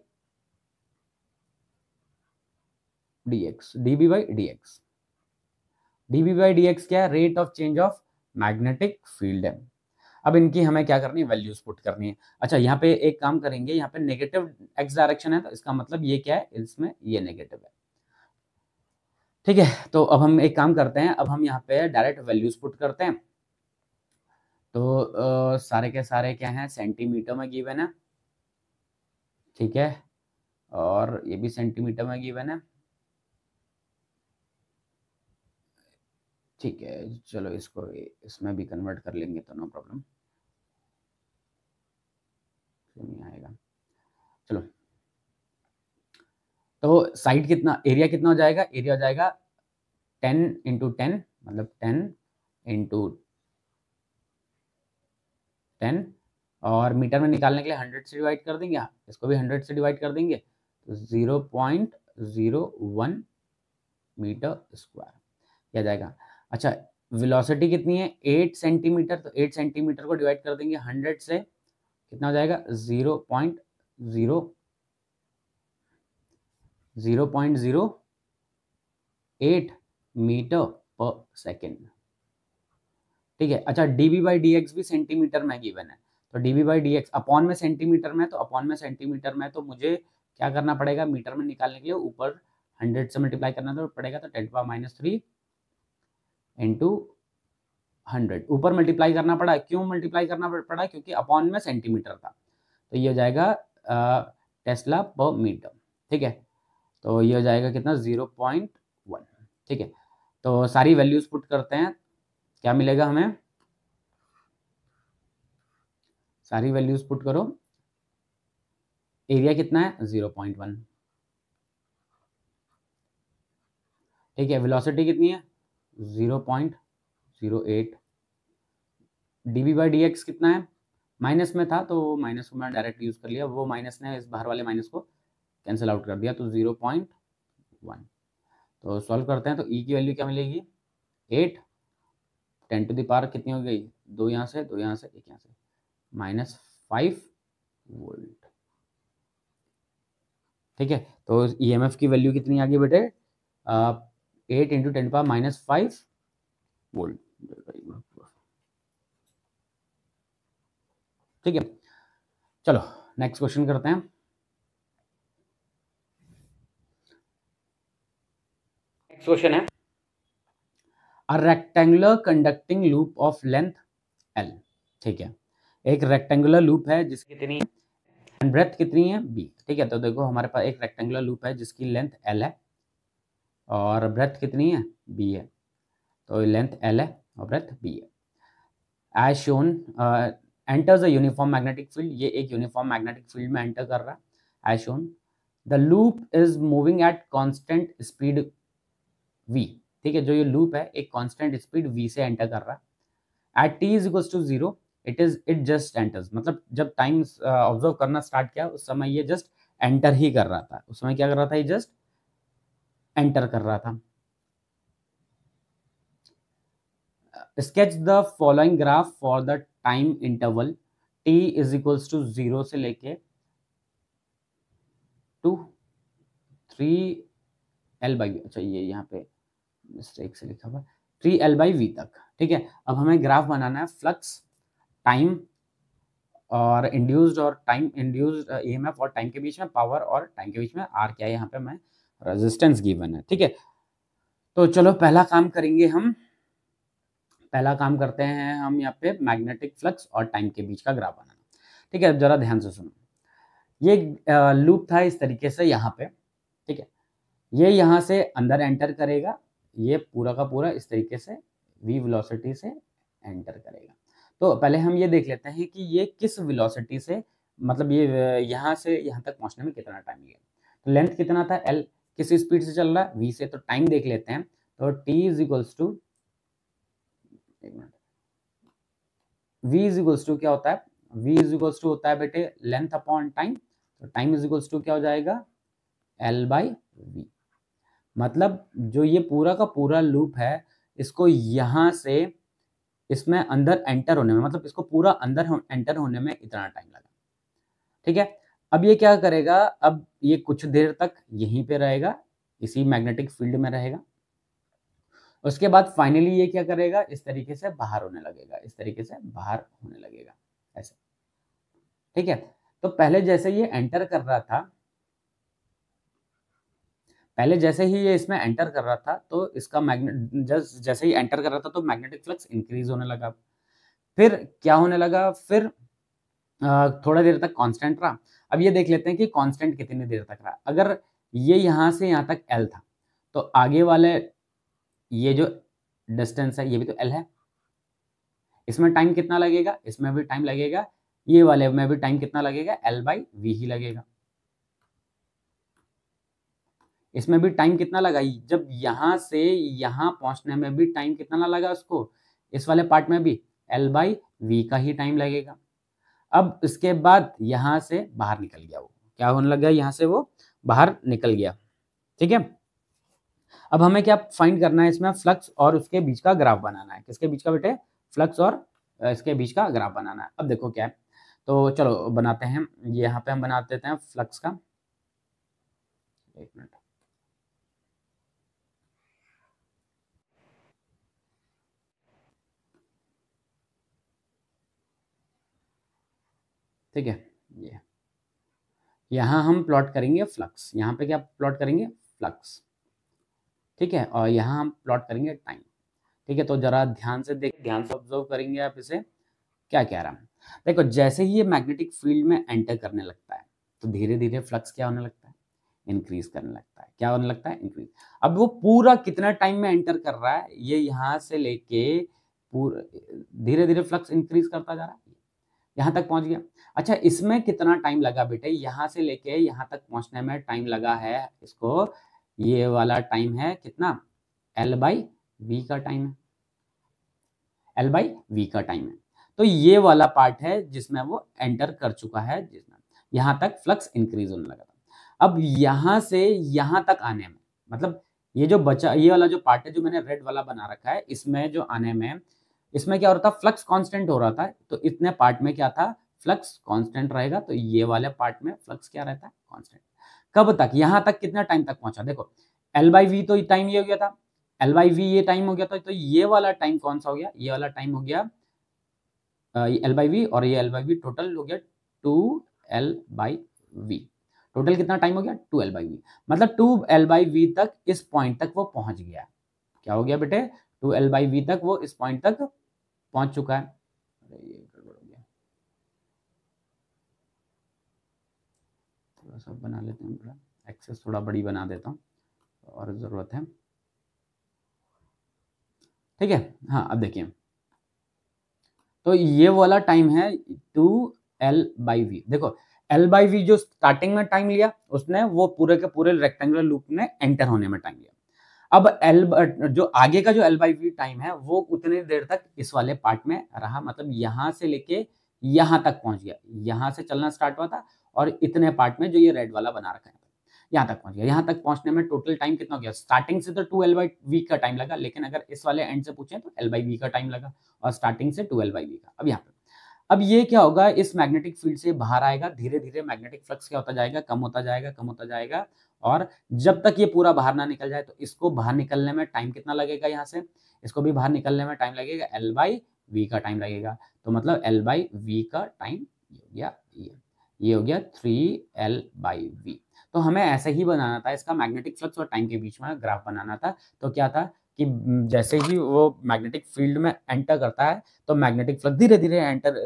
dx db by dx db by dx क्या है rate of change of magnetic field है अब इनकी हमें क्या करनी है वैल्यूज पुट करनी है अच्छा यहाँ पे एक काम करेंगे यहाँ पे नेगेटिव एक्स डायरेक्शन है तो इसका मतलब ये क्या है इसमें ये नेगेटिव है ठीक है तो अब हम एक काम करते हैं अब हम यहाँ पे डायरेक्ट वैल्यूज पुट करते हैं तो आ, सारे के सारे क्या हैं सेंटीमीटर में गिवन है ठीक है और ये भी सेंटीमीटर में गिवन है ठीक है चलो इसको इसमें भी कन्वर्ट कर लेंगे तो नो प्रॉब्लम नहीं आएगा चलो तो साइड कितना एरिया कितना हो जाएगा एरिया हो जाएगा टेन इंटू टेन मतलब टेन इंटू टेन और मीटर में निकालने के लिए हंड्रेड से डिवाइड कर देंगे हाँ, इसको भी हंड्रेड से डिवाइड कर देंगे तो zero point zero one metre square क्या जाएगा अच्छा वेलोसिटी कितनी है एट सेंटीमीटर तो एट सेंटीमीटर को डिवाइड कर देंगे हंड्रेड से कितना हो जाएगा zero point zero zero point zero eight metre per second ठीक है अच्छा डीबी बाई डी एक्स भी सेंटीमीटर में गिवन है तो d B by d x upon में सेंटीमीटर में तो अपॉन में सेंटीमीटर में तो मुझे क्या करना पड़ेगा मीटर में निकालने के लिए ऊपर हंड्रेड से मल्टीप्लाई करना तो पड़ेगा तो ten power minus three into hundred ऊपर मल्टीप्लाई करना पड़ा क्यों मल्टीप्लाई करना पड़ा क्योंकि अपॉन में सेंटीमीटर था तो ये हो जाएगा टेस्ला पर मीटर ठीक है तो ये हो जाएगा कितना जीरो पॉइंट वन ठीक है तो सारी वैल्यूज पुट करते हैं क्या मिलेगा हमें सारी वैल्यूज पुट करो एरिया कितना है जीरो पॉइंट वन ठीक है वेलोसिटी कितनी है zero point zero eight d B by d x कितना है माइनस में था तो माइनस को मैंने डायरेक्ट यूज़ कर लिया वो माइनस ने इस बाहर वाले माइनस को कैंसिल आउट कर दिया तो ज़ीरो पॉइंट वन तो सॉल्व करते हैं तो ई e की वैल्यू क्या मिलेगी एट टेन टू दावर कितनी हो गई दो यहाँ से दो यहाँ से एक यहाँ से माइनस फाइव वोल्ट ठीक है तो ई एम एफ की वैल्यू कितनी आ गई बेटे eight into ten power minus five volt ठीक है चलो नेक्स्ट क्वेश्चन करते हैं नेक्स्ट क्वेश्चन है a rectangular conducting loop of length L ठीक है एक रेक्टेंगुलर लूप है जिसकी कितनी एंड ब्रेथ कितनी है बी ठीक है तो देखो हमारे पास एक रेक्टेंगुलर लूप है जिसकी लेंथ एल है और ब्रेथ कितनी है बी है तो लेंथ एल है और ब्रेथ बी है as shown enters a uniform magnetic field ये एक यूनिफॉर्म मैग्नेटिक फील्ड में एंटर कर रहा है as shown the loop is moving at constant speed V ठीक है जो ये लूप है एक कॉन्स्टेंट स्पीड वी से एंटर कर रहा है at t is equals to zero it is it just enters मतलब जब टाइम ऑब्जर्व uh, करना स्टार्ट किया उस समय ये जस्ट एंटर ही कर रहा था उस समय क्या कर रहा था ये जस्ट एंटर कर रहा था sketch the following graph for the time interval t is equals to zero से लेके टू थ्री एल बाई अच्छा ये यहाँ पे मिस्टेक से लिखा हुआ थ्री एल बाई वी तक ठीक है अब हमें ग्राफ बनाना है फ्लक्स टाइम और इंड्यूस्ड और time induced E M F और टाइम के बीच में पावर और टाइम के बीच में आर क्या है यहाँ पे मैं रेजिस्टेंस गिवन है ठीक है तो चलो पहला काम करेंगे हम पहला काम करते हैं हम यहाँ पे मैग्नेटिक फ्लक्स और टाइम के बीच का ग्राफ बनाना ठीक है जरा ध्यान से सुनो ये लूप था इस तरीके से यहाँ पे ठीक है ये यहाँ से अंदर एंटर करेगा ये पूरा का पूरा इस तरीके से वी वेलोसिटी से एंटर करेगा तो पहले हम ये देख लेते हैं कि ये किस वेलोसिटी से मतलब ये यहाँ से यहाँ तक पहुँचने में कितना टाइम लगेगा तो लेंथ कितना था एल किस स्पीड से चल रहा है वी से तो टाइम देख लेते हैं तो टी इज इक्वल्स टू एक minute V is equals to क्या होता है वी इज इक्वल्स टू होता है बेटे लेंथ अपॉन टाइम तो टाइम इज इक्वल्स टू क्या हो जाएगा एल बाई वी मतलब जो ये पूरा का पूरा लूप है इसको यहां से इसमें अंदर एंटर होने में मतलब इसको पूरा अंदर हो, एंटर होने में इतना टाइम लगा ठीक है अब ये क्या करेगा अब ये कुछ देर तक यहीं पे रहेगा इसी मैग्नेटिक फील्ड में रहेगा उसके बाद फाइनली ये क्या करेगा इस तरीके से बाहर होने लगेगा इस तरीके से बाहर होने लगेगा ऐसे ठीक है तो पहले जैसे ये एंटर कर रहा था पहले जैसे ही ये इसमें एंटर कर रहा था तो इसका मैग्नेट जस्ट जैसे ही एंटर कर रहा था तो मैग्नेटिक फ्लक्स इंक्रीज होने लगा फिर क्या होने लगा फिर थोड़ा देर तक कांस्टेंट रहा अब ये देख लेते हैं कि कांस्टेंट कितनी देर तक रहा अगर ये यहाँ से यहाँ तक एल था तो आगे वाले ये जो डिस्टेंस है ये भी तो एल है इसमें टाइम कितना लगेगा इसमें भी टाइम लगेगा ये वाले में भी टाइम कितना लगेगा एल बाई वी ही लगेगा इसमें भी टाइम कितना लगा जब यहां से यहां पहुंचने में भी टाइम कितना लगा उसको इस वाले पार्ट में भी एल बाई वी का ही टाइम लगेगा अब इसके बाद यहां से बाहर निकल गया वो क्या होने लग गया यहां से वो बाहर निकल गया ठीक है अब हमें क्या फाइंड करना है इसमें फ्लक्स और उसके बीच का ग्राफ बनाना है किसके बीच का बेटे फ्लक्स और इसके बीच का ग्राफ बनाना है अब देखो क्या है तो चलो बनाते हैं यहाँ पे हम बना देते हैं फ्लक्स का एक मिनट ठीक है ये यहाँ हम प्लॉट करेंगे फ्लक्स यहाँ पे क्या प्लॉट करेंगे फ्लक्स ठीक है और यहाँ हम प्लॉट करेंगे टाइम ठीक है तो ज़रा ध्यान से देख ध्यान से ऑब्जर्व करेंगे आप इसे क्या कह रहा हूँ देखो जैसे ही ये मैग्नेटिक फील्ड में एंटर करने लगता है तो धीरे धीरे फ्लक्स क्या होने लगता है इंक्रीज करने लगता है क्या होने लगता है इंक्रीज अब वो पूरा कितना टाइम में एंटर कर रहा है ये यहाँ से लेके पूरा धीरे धीरे फ्लक्स इंक्रीज करता जा रहा है यहाँ तक पहुंच गया अच्छा इसमें कितना टाइम लगा बेटे यहाँ से लेके यहाँ तक पहुंचने में टाइम लगा है इसको ये वाला टाइम है कितना एल बाई वी का टाइम है एल बाई वी का टाइम है तो ये वाला पार्ट है जिसमें वो एंटर कर चुका है जिसमें यहाँ तक फ्लक्स इंक्रीज होने लगा था अब यहाँ से यहाँ तक आने में मतलब ये जो बचा ये वाला जो पार्ट है जो मैंने रेड वाला बना रखा है इसमें जो आने में इसमें क्या हो रहा था फ्लक्स कांस्टेंट हो रहा था तो इतने पार्ट में क्या था फ्लक्स कांस्टेंट रहेगा तो ये वाले पार्ट में फ्लक्स क्या रहता है कॉन्स्टेंट कब तक यहाँ तक कितना टाइम तक पहुंचा देखो एल बाई वी तो टाइम ये हो गया था एल बाई वी ये टाइम हो गया था तो ये वाला टाइम कौन सा हो गया ये वाला टाइम हो गया एल बाई वी और ये एल बाई वी टोटल हो गया two L by V total कितना टाइम हो गया टू एल बाई वी मतलब टू एल बाई वी तक इस पॉइंट तक वो पहुंच गया क्या हो गया बेटे टू एल बाई वी तक वो इस पॉइंट तक पहुंच चुका है ये गड़बड़ हो गया थोड़ा सा बना लेते हैं थोड़ा एक्सेस थोड़ा बड़ी बना देता हूँ और ज़रूरत है ठीक है हाँ अब देखिए तो ये वाला टाइम है टू एल बाई वी देखो एल बाई वी जो स्टार्टिंग में टाइम लिया उसने वो पूरे के पूरे रेक्टेंगुलर लूप में एंटर होने में टाइम लिया अब एल जो आगे का जो एल बाई वी टाइम है वो उतने देर तक इस वाले पार्ट में रहा मतलब यहां से लेके यहां तक पहुंच गया यहां से चलना स्टार्ट हुआ था और इतने पार्ट में जो ये रेड वाला बना रखा है यहां तक पहुंच गया यहां तक पहुंचने में टोटल टाइम कितना गया स्टार्टिंग से तो टू एल बाई वी का टाइम लगा लेकिन अगर इस वाले एंड से पूछे तो एल बाई वी का टाइम लगा और स्टार्टिंग से टू एल बाई वी का अब यहाँ पर अब ये क्या होगा इस मैग्नेटिक फील्ड से बाहर आएगा धीरे धीरे मैग्नेटिक फ्लक्स क्या होता जाएगा कम होता जाएगा कम होता जाएगा और जब तक ये पूरा बाहर ना निकल जाए तो इसको बाहर निकलने में टाइम कितना लगेगा यहाँ से इसको भी बाहर निकलने में टाइम लगेगा एल बाई वी का टाइम लगेगा तो मतलब एल बाई वी का टाइम हो गया ये ये हो गया थ्री एल बाई वी तो हमें ऐसे ही बनाना था इसका मैग्नेटिक फ्लक्स और टाइम के बीच में ग्राफ बनाना था तो क्या था कि जैसे ही वो मैग्नेटिक फील्ड में एंटर करता है तो मैग्नेटिक फ्लक्स धीरे धीरे एंटर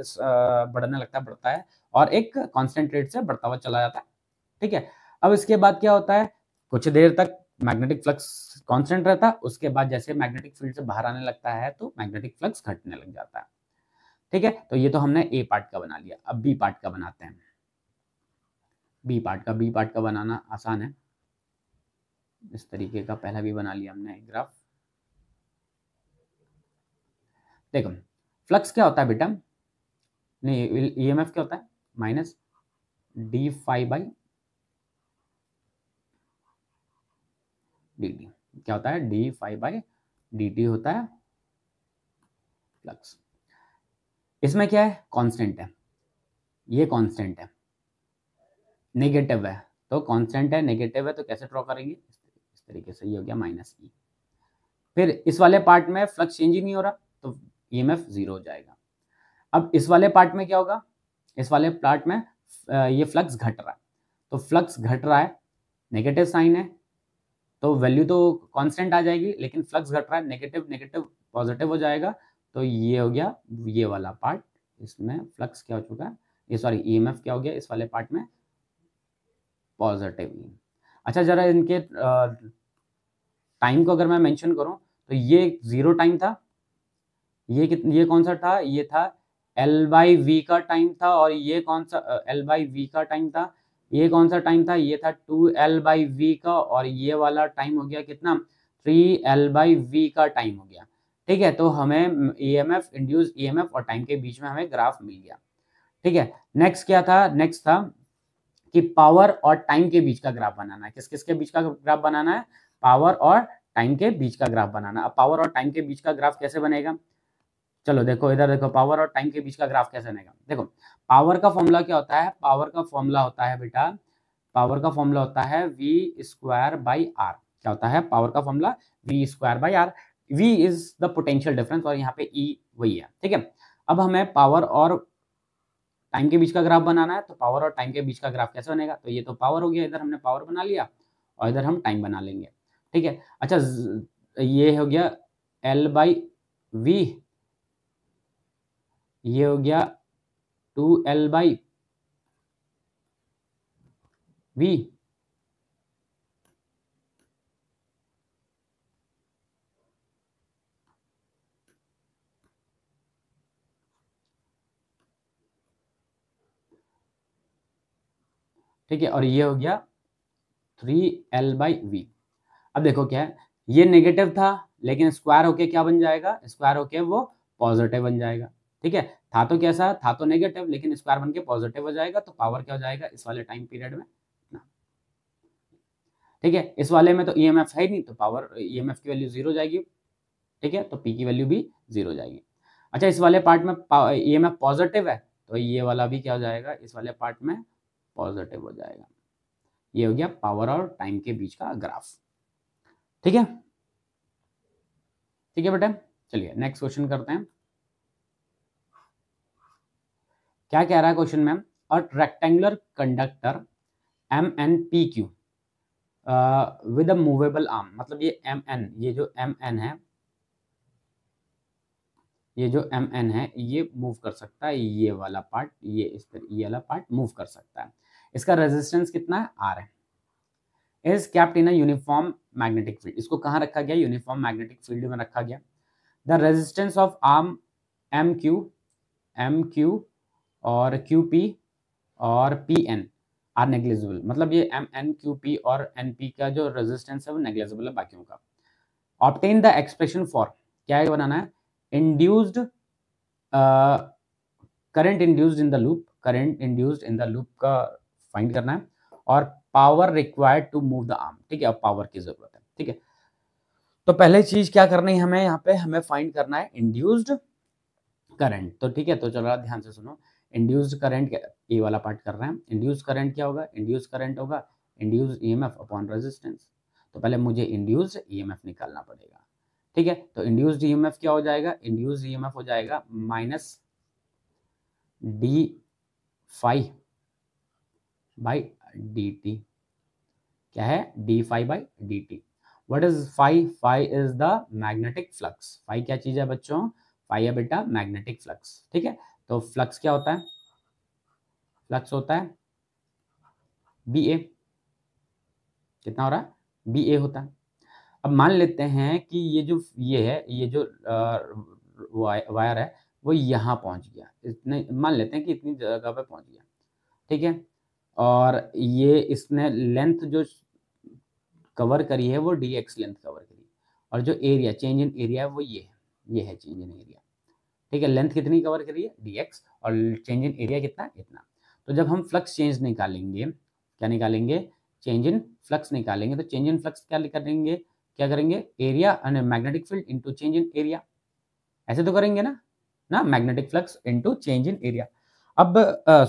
बढ़ने लगता है बढ़ता है और एक कॉन्स्टेंट रेट से बढ़ता हुआ चला जाता है ठीक है अब इसके बाद क्या होता है कुछ देर तक मैग्नेटिक फ्लक्स कॉन्स्टेंट रहता है उसके बाद जैसे मैग्नेटिक फील्ड से बाहर आने लगता है तो मैग्नेटिक फ्लक्स घटने लग जाता है ठीक है तो ये तो हमने ए पार्ट का बना लिया अब बी पार्ट का बनाते हैं बी पार्ट का बी पार्ट का बनाना आसान है इस तरीके का पहला भी बना लिया हमने ग्राफ देखो फ्लक्स क्या होता है बेटा नहीं ईएमएफ e क्या होता है minus D phi by d d क्या होता है D phi by D T होता है फ्लक्स इसमें क्या है कांस्टेंट है ये कांस्टेंट है नेगेटिव है तो कांस्टेंट है नेगेटिव है तो कैसे ड्रॉ करेंगे इस तरीके से ये हो गया माइनस ई e। फिर इस वाले पार्ट में फ्लक्स चेंज ही नहीं हो रहा तो ई एम एफ जीरो हो जाएगा अब इस वाले पार्ट में क्या होगा इस वाले पार्ट में ये फ्लक्स घट रहा है तो फ्लक्स घट रहा है नेगेटिव साइन है तो वैल्यू तो कॉन्स्टेंट आ जाएगी लेकिन फ्लक्स घट रहा है नेगेटिव नेगेटिव पॉजिटिव हो जाएगा तो ये हो गया ये वाला पार्ट इसमें फ्लक्स क्या हो चुका है ये सॉरी ई e क्या हो गया इस वाले पार्ट में पॉजिटिव अच्छा जरा इनके टाइम को अगर मैं मैंशन करूँ तो ये जीरो टाइम था ये कितन, ये कौन सा था ये था एल बाई वी का टाइम था और ये कौन सा एल बाई वी का टाइम था ये कौन सा टाइम था ये था टू एल बाई वी का और ये वाला टाइम हो गया कितना थ्री एल बाई वी का टाइम हो गया ठीक है तो हमें E M F induce E M F और टाइम के बीच में हमें ग्राफ मिल गया ठीक है नेक्स्ट क्या था नेक्स्ट था कि पावर और टाइम के बीच का ग्राफ बनाना है किस किस के बीच का ग्राफ बनाना है पावर और टाइम के बीच का ग्राफ बनाना अब पावर और टाइम के बीच का ग्राफ कैसे बनेगा चलो देखो इधर देखो पावर और टाइम के बीच का ग्राफ कैसे बनेगा देखो पावर का फॉर्मूला क्या होता है पावर का फॉर्मूला होता है बेटा पावर का फॉर्मूला होता है वी स्क्वायर बाई आर क्या होता है पावर का formula V square by R V is the potential difference और यहाँ पे ई e वही है ठीक है अब हमें पावर और टाइम के बीच का ग्राफ बनाना है तो पावर और टाइम के बीच का ग्राफ कैसे बनेगा तो ये तो पावर हो गया इधर हमने पावर बना लिया और इधर हम टाइम बना लेंगे ठीक है अच्छा ये हो गया एल बाई वी ये हो गया टू एल बाई वी ठीक है और ये हो गया थ्री एल बाई वी अब देखो क्या है ये नेगेटिव था लेकिन स्क्वायर होके क्या बन जाएगा स्क्वायर होके वो पॉजिटिव बन जाएगा ठीक है था तो कैसा था तो नेगेटिव लेकिन स्क्वायर बन के पॉजिटिव हो जाएगा तो पावर क्या हो जाएगा इस वाले टाइम पीरियड में ठीक है इस वाले में तो ई है नहीं तो पावर ई की वैल्यू जीरो जाएगी ठीक है तो पी की वैल्यू भी जीरो जाएगी अच्छा इस वाले पार्ट में ई एम पॉजिटिव है तो ये वाला भी क्या हो जाएगा इस वाले पार्ट में पॉजिटिव हो जाएगा ये हो गया पावर और टाइम के बीच का ग्राफ ठीक है ठीक है बेटा चलिए नेक्स्ट क्वेश्चन करते हैं क्या कह रहा है क्वेश्चन मैम a rectangular conductor M N P Q with a movable arm मतलब ये एम एन ये जो एम एन है ये जो एम एन है ये मूव कर सकता है ये वाला पार्ट ये इस तरह ये वाला पार्ट मूव कर सकता है इसका रेजिस्टेंस कितना है आर है is kept in uniform magnetic field इसको कहाँ रखा गया यूनिफॉर्म मैग्नेटिक फील्ड में रखा गया the resistance of arm M Q M Q और क्यू पी और पी एन आर नेग्लिजिबल मतलब ये एम एन क्यू पी और एन पी का जो रेजिस्टेंस है वो नेग्लिजिबल है बाकियों का ऑप्टेन द एक्सप्रेशन फॉर क्या है बनाना है induced current induced in the loop current induced in the loop का फाइंड करना है और power required to move the arm ठीक है अब पावर की जरूरत है ठीक है तो पहले चीज क्या करनी है हमें यहाँ पे हमें फाइंड करना है इंड्यूस्ड करंट तो ठीक है तो चलो ध्यान से सुनो इंड्यूस्ड करंट ये वाला पार्ट कर रहे हैं इंड्यूस करंट क्या होगा इंड्यूस करंट होगा इंड्यूस ई अपॉन रेजिस्टेंस तो पहले मुझे इंड्यूस ई e निकालना पड़ेगा ठीक है तो इंड्यूस्ड ई e क्या हो जाएगा इंड्यूस ई e हो जाएगा minus D phi by D T क्या है D phi by D t what is phi phi is the magnetic flux phi क्या चीज है बच्चों फाइव है बेटा मैग्नेटिक फ्लक्स ठीक है तो फ्लक्स क्या होता है फ्लक्स होता है बी ए कितना हो रहा है बी ए होता है अब मान लेते हैं कि ये जो ये है ये जो वायर है वो यहाँ पहुँच गया इतने मान लेते हैं कि इतनी जगह पे पहुँच गया ठीक है और ये इसने लेंथ जो कवर करी है वो डी एक्स लेंथ कवर करी और जो एरिया चेंज इन एरिया है वो ये है ये है चेंज इन एरिया ठीक है लेंथ कितनी कवर करी है डी एक्स और चेंज इन एरिया कितना इतना तो जब हम फ्लक्स चेंज निकालेंगे क्या निकालेंगे चेंज इन फ्लक्स निकालेंगे तो चेंज इन फ्लक्स क्या करेंगे क्या करेंगे area and magnetic field into change in area ऐसे तो करेंगे ना ना magnetic flux into change in area अब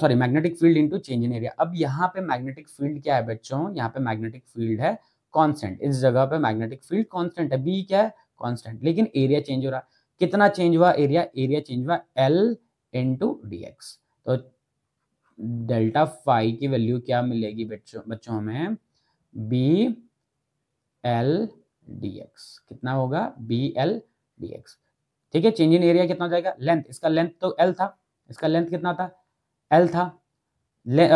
sorry magnetic field into change in area अब यहाँ पे मैग्नेटिक फील्ड क्या है बच्चों यहाँ पे मैग्नेटिक फील्ड है कॉन्स्टेंट इस जगह पे मैग्नेटिक फील्ड कॉन्स्टेंट है बी क्या है कॉन्स्टेंट लेकिन एरिया चेंज हो रहा है कितना चेंज हुआ एरिया एरिया चेंज हुआ एल इंटू डी एक्स तो डेल्टा फाइव की वैल्यू क्या मिलेगी बच्चों बच्चों हमें बी एल डी एक्स कितना होगा बी एल डी एक्स ठीक है चेंज इन एरिया कितना हो जाएगा लेंथ इसका लेंथ तो एल था इसका लेंथ कितना था एल था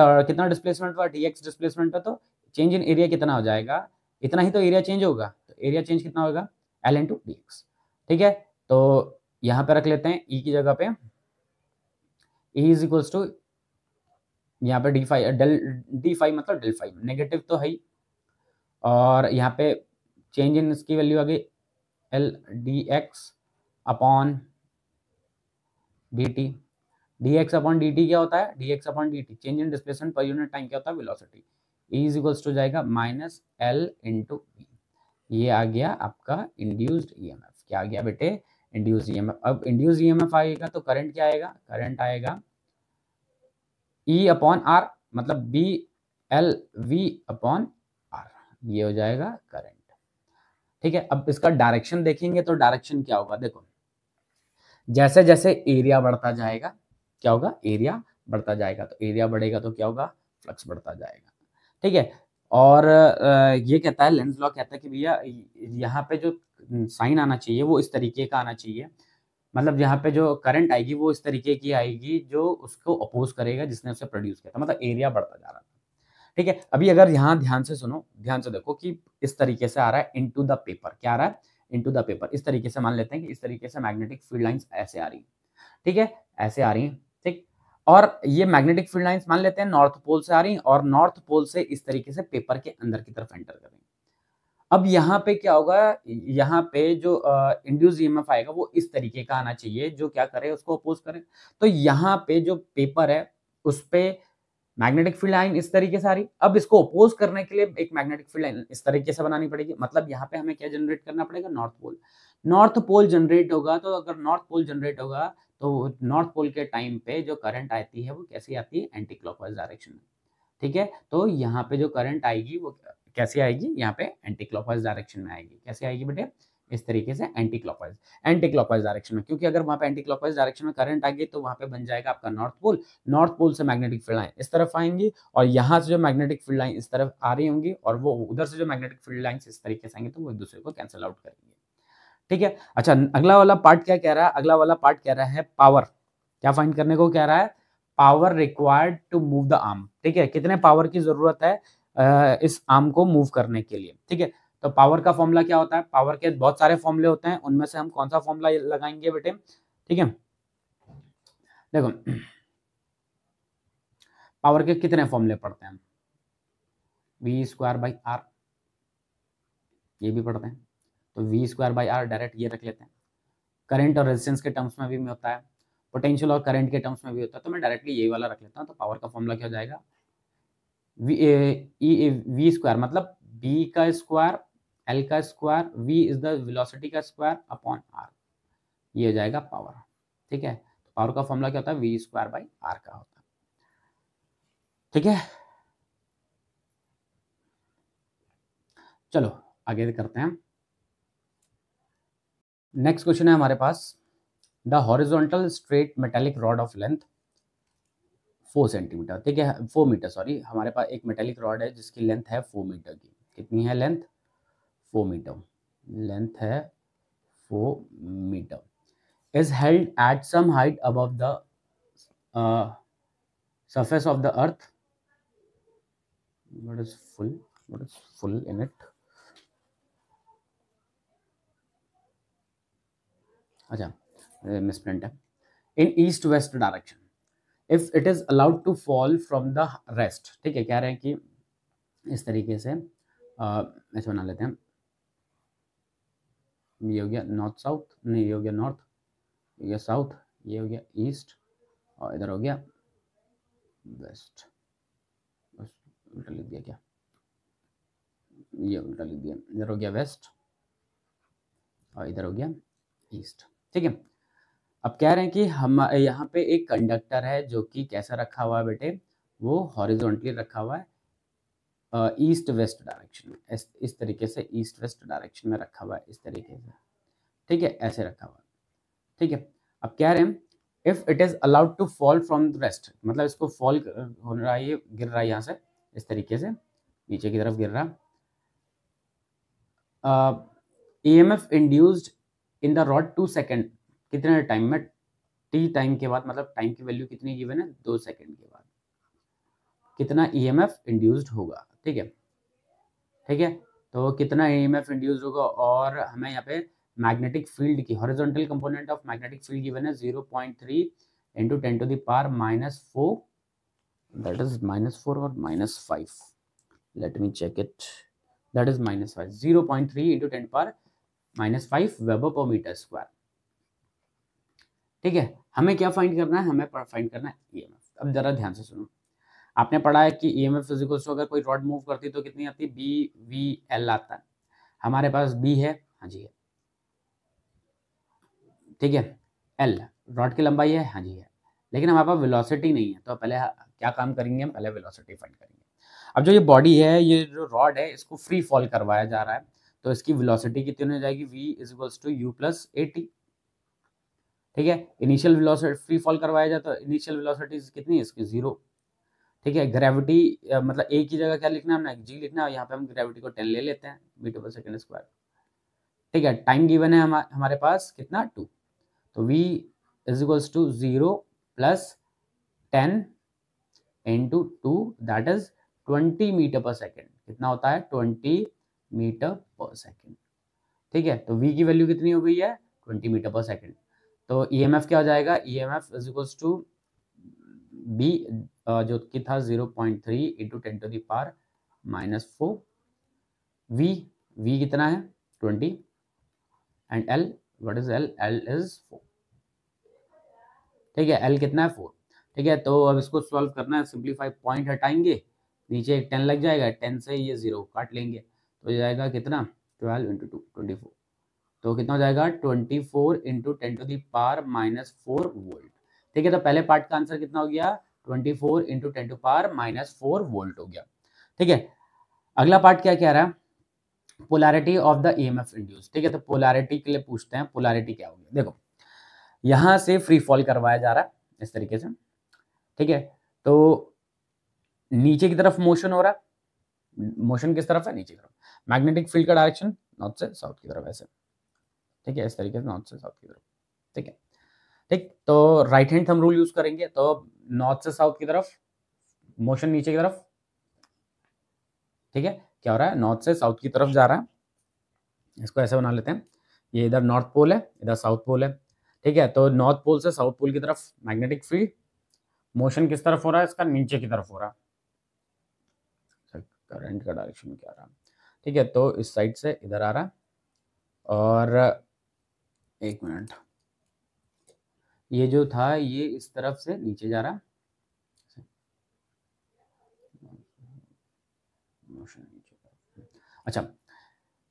और कितना डिस्प्लेसमेंट हुआ डी एक्स डिस्प्लेसमेंट था तो चेंज इन एरिया कितना हो जाएगा इतना ही तो एरिया चेंज होगा तो एरिया चेंज कितना होगा एल इंटू डी एक्स ठीक है तो यहां पे रख लेते हैं ई e की जगह पे ई इज इक्वल्स टू यहाँ पे d phi del d phi मतलब डेल फाइव नेगेटिव तो है ही और यहाँ पे चेंज इन इसकी वैल्यू आ गई L d x upon d t d x upon d T क्या होता है d x upon d t change in displacement per unit time क्या होता है velocity E is equals to जाएगा माइनस एल इंटू ये आ गया आपका इंड्यूस्ड ई e क्या आ गया बेटे इंड्यूस ई e अब इंड्यूस ई e आएगा तो करंट क्या आएगा करंट आएगा ई अपॉन आर मतलब B L V upon R ये हो जाएगा करंट ठीक है अब इसका डायरेक्शन देखेंगे तो डायरेक्शन क्या होगा देखो जैसे जैसे एरिया बढ़ता जाएगा क्या होगा एरिया बढ़ता जाएगा तो एरिया बढ़ेगा तो क्या होगा फ्लक्स बढ़ता जाएगा ठीक है और ये कहता है लेंस लॉ कहता है कि भैया यहाँ पे जो साइन आना चाहिए वो इस तरीके का आना चाहिए मतलब यहाँ पे जो करंट आएगी वो इस तरीके की आएगी जो उसको अपोज करेगा जिसने उसे प्रोड्यूस किया था मतलब एरिया बढ़ता जा रहा था ठीक है अभी अगर यहाँ ध्यान से सुनो ध्यान से देखो कि इस तरीके से आ रहा है इनटू द पेपर क्या आ रहा है इनटू द पेपर इस तरीके से मान लेते हैं कि इस तरीके से मैग्नेटिक फील्ड लाइन्स ऐसे आ रही ठीक है ऐसे आ रही हैं ठीक और ये मैग्नेटिक फील्ड लाइन्स मान लेते हैं नॉर्थ पोल से आ रही और नॉर्थ पोल से इस तरीके से पेपर के अंदर की तरफ एंटर करेंगे अब यहाँ पे क्या होगा यहाँ पे जो इंड्यूस ई आएगा वो इस तरीके का आना चाहिए जो क्या करे उसको अपोज करे तो यहाँ पे जो पेपर है उस पर मैग्नेटिक फील्ड लाइन इस तरीके से आ रही अब इसको अपोज करने के लिए एक मैग्नेटिक फील्ड लाइन इस तरीके से बनानी पड़ेगी मतलब यहाँ पे हमें क्या जनरेट करना पड़ेगा north pole north pole generate होगा तो अगर नॉर्थ पोल जनरेट होगा तो नॉर्थ पोल के टाइम पे जो करंट आती है वो कैसी आती है एंटी क्लॉकवाइज डायरेक्शन में ठीक है तो यहाँ पे जो करंट आएगी वो कैसे आएगी यहाँ पे एंटी क्लॉकवाइज डायरेक्शन में आएगी कैसे आएगी बेटे इस तरीके से anticlockwise anticlockwise direction में क्योंकि अगर वहाँ पे एंटी क्लॉकवाइज डायरेक्शन में करंट आ गई तो वहाँ पे बन जाएगा आपका नॉर्थ पोल नॉर्थ पोल से मैग्नेटिक फील्ड लाइन इस तरफ आएंगी और यहाँ से जो मैग्नेटिक फील्ड लाइन इस तरफ आ रही होंगी और वो उधर से जो मैग्नेटिक फील्ड लाइन इस तरीके से आएंगे तो वो एक दूसरे को कैंसिल आउट करेंगे ठीक है अच्छा अगला वाला पार्ट क्या कह रहा है अगला वाला पार्ट कह रहा है पावर क्या फाइंड करने को कह रहा है power required to move the arm ठीक है कितने पावर की जरूरत है इस आर्म को मूव करने के लिए ठीक है तो पावर का फॉर्मूला क्या होता है पावर के बहुत सारे फॉर्मूले होते हैं उनमें से हम कौन सा फॉर्मूला लगाएंगे बेटे ठीक है देखो पावर के कितने फॉर्मूले पढ़ते हैं वी स्क्वायर बाई आर ये भी पढ़ते हैं तो V square by R direct ये रख लेते हैं करंट और रेजिस्टेंस के टर्म्स में भी होता है पोटेंशियल और करंट के टर्म्स में भी होता है तो मैं डायरेक्टली ये वाला रख लेता हूँ तो पावर का फॉर्मूला क्या हो जाएगा वी स्क्वायर e, मतलब बी का स्क्वायर एल का square V is the velocity का स्क्वायर अपॉन आर ये हो जाएगा पावर ठीक है पावर तो का फॉर्मूला क्या होता है वी स्क्वायर बाई आर का होता है ठीक है चलो आगे करते हैं नेक्स्ट क्वेश्चन है हमारे पास the horizontal straight metallic rod of length four centimetre ठीक है फोर मीटर सॉरी हमारे पास एक मेटेलिक रॉड है जिसकी लेंथ है फोर मीटर की कितनी है लेंथ फोर मीटर लेंथ है four metre is held at some height above the surface of the earth what is full what is full in it अच्छा मिसप्रिंट है in east west direction if it is allowed to fall from the rest ठीक है कह रहे हैं कि इस तरीके से ऐसे अच्छा बना लेते हैं ये हो गया नॉर्थ साउथ नहीं ये हो गया नॉर्थ ये हो गया साउथ ये हो गया ईस्ट और इधर हो गया वेस्ट बस उल्टा लिख दिया क्या ये उल्टा लिख दिया इधर हो गया वेस्ट और इधर हो गया ईस्ट ठीक है अब कह रहे हैं कि हम यहाँ पे एक कंडक्टर है जो कि कैसा रखा हुआ है बेटे वो हॉरिजॉन्टली रखा हुआ है ईस्ट वेस्ट डायरेक्शन में इस, तरीके से ईस्ट वेस्ट डायरेक्शन में रखा हुआ है इस तरीके से ठीक है ऐसे रखा हुआ ठीक है अब कह रहे हैं if it is allowed to fall from rest मतलब इसको फॉल हो रहा है ये गिर रहा है यहाँ से इस तरीके से नीचे की तरफ गिर रहा E M F induced in the rod two second कितने टाइम में टी टाइम के बाद मतलब टाइम की वैल्यू कितनी गिवन है दो सेकंड के बाद कितना ई एम एफ इंड्यूस्ड होगा ठीक है ठीक है तो कितना ई एम एफ इंड्यूस्ड होगा और हमें यहाँ पे मैग्नेटिक फील्ड की horizontal component of magnetic field given है zero point three into ten to the power minus four that is minus four और minus five let me check it that is minus five zero point three into ten power minus five weber per metre square ठीक है हमें क्या find करना है हमें find करना है ई e अब ज़रा ध्यान से सुनो आपने पढ़ा है कि ई एम एफ फिजिकल से अगर कोई रॉड मूव करती तो कितनी आती बी वी एल आता है हमारे पास बी है हाँ जी है ठीक है एल रॉड की लंबाई है हाँ जी है लेकिन हमारे पास विलोसिटी नहीं है तो पहले हाँ, क्या काम करेंगे पहले विलोसिटी फाइंड करेंगे अब जो ये बॉडी है ये जो रॉड है इसको फ्री फॉल करवाया जा रहा है तो इसकी विलोसिटी कितनी हो जाएगी V is to U plus A T ठीक है इनिशियल वेलोसिटी फ्री फॉल करवाया जाए तो इनिशियल वेलोसिटी कितनी है इसकी जीरो ठीक है ग्रेविटी मतलब ए की जगह क्या लिखना है हमने जी लिखना है यहाँ पे हम ग्रेविटी को टेन ले लेते हैं मीटर पर सेकेंड स्क्वायर ठीक है टाइम गिवन है हमा, हमारे पास कितना टू तो V is equals to zero plus ten into two that is twenty metre per second कितना होता है ट्वेंटी मीटर पर सेकेंड ठीक है तो वी की वैल्यू कितनी हो गई है ट्वेंटी मीटर पर सेकेंड तो ई एम एफ क्या हो जाएगा E M F is equals to B जो कि था zero point three into ten to power minus four V V कितना है twenty and L what is L L is four ठीक है एल कितना है फोर ठीक है तो अब इसको सॉल्व करना है सिंप्लीफाई पॉइंट हटाएंगे नीचे एक टेन लग जाएगा टेन से ये जीरो काट लेंगे तो जाएगा कितना twelve into two twenty four तो कितना हो जाएगा twenty four into ten to power minus four volt ठीक है तो पहले पार्ट का आंसर कितना हो गया twenty four into ten to power minus four volt हो गया ठीक है अगला पार्ट क्या कह रहा है polarity of the E M F induce ठीक है तो पोलैरिटी के लिए पूछते हैं पोलैरिटी क्या होगी देखो यहां से फ्री फॉल करवाया जा रहा है इस तरीके से ठीक है तो नीचे की तरफ मोशन हो रहा है मोशन किस तरफ है नीचे की तरफ मैग्नेटिक फील्ड का डायरेक्शन नॉर्थ से साउथ की तरफ ऐसे ठीक है इस तरीके से नॉर्थ से साउथ की तरफ ठीक है ठीक तो right hand thumb rule use करेंगे तो नॉर्थ से साउथ की तरफ मोशन नीचे की तरफ ठीक है क्या हो रहा है नॉर्थ से साउथ की तरफ जा रहा है इसको ऐसे बना लेते हैं ये इधर नॉर्थ पोल है इधर साउथ पोल है ठीक है तो नॉर्थ पोल से साउथ पोल की तरफ मैग्नेटिक फील्ड मोशन किस तरफ हो रहा है इसका नीचे की तरफ हो रहा है करंट अच्छा, का डायरेक्शन क्या रहा ठीक है तो इस साइड से इधर आ रहा है और एक मिनट ये जो था ये इस तरफ से नीचे जा रहा अच्छा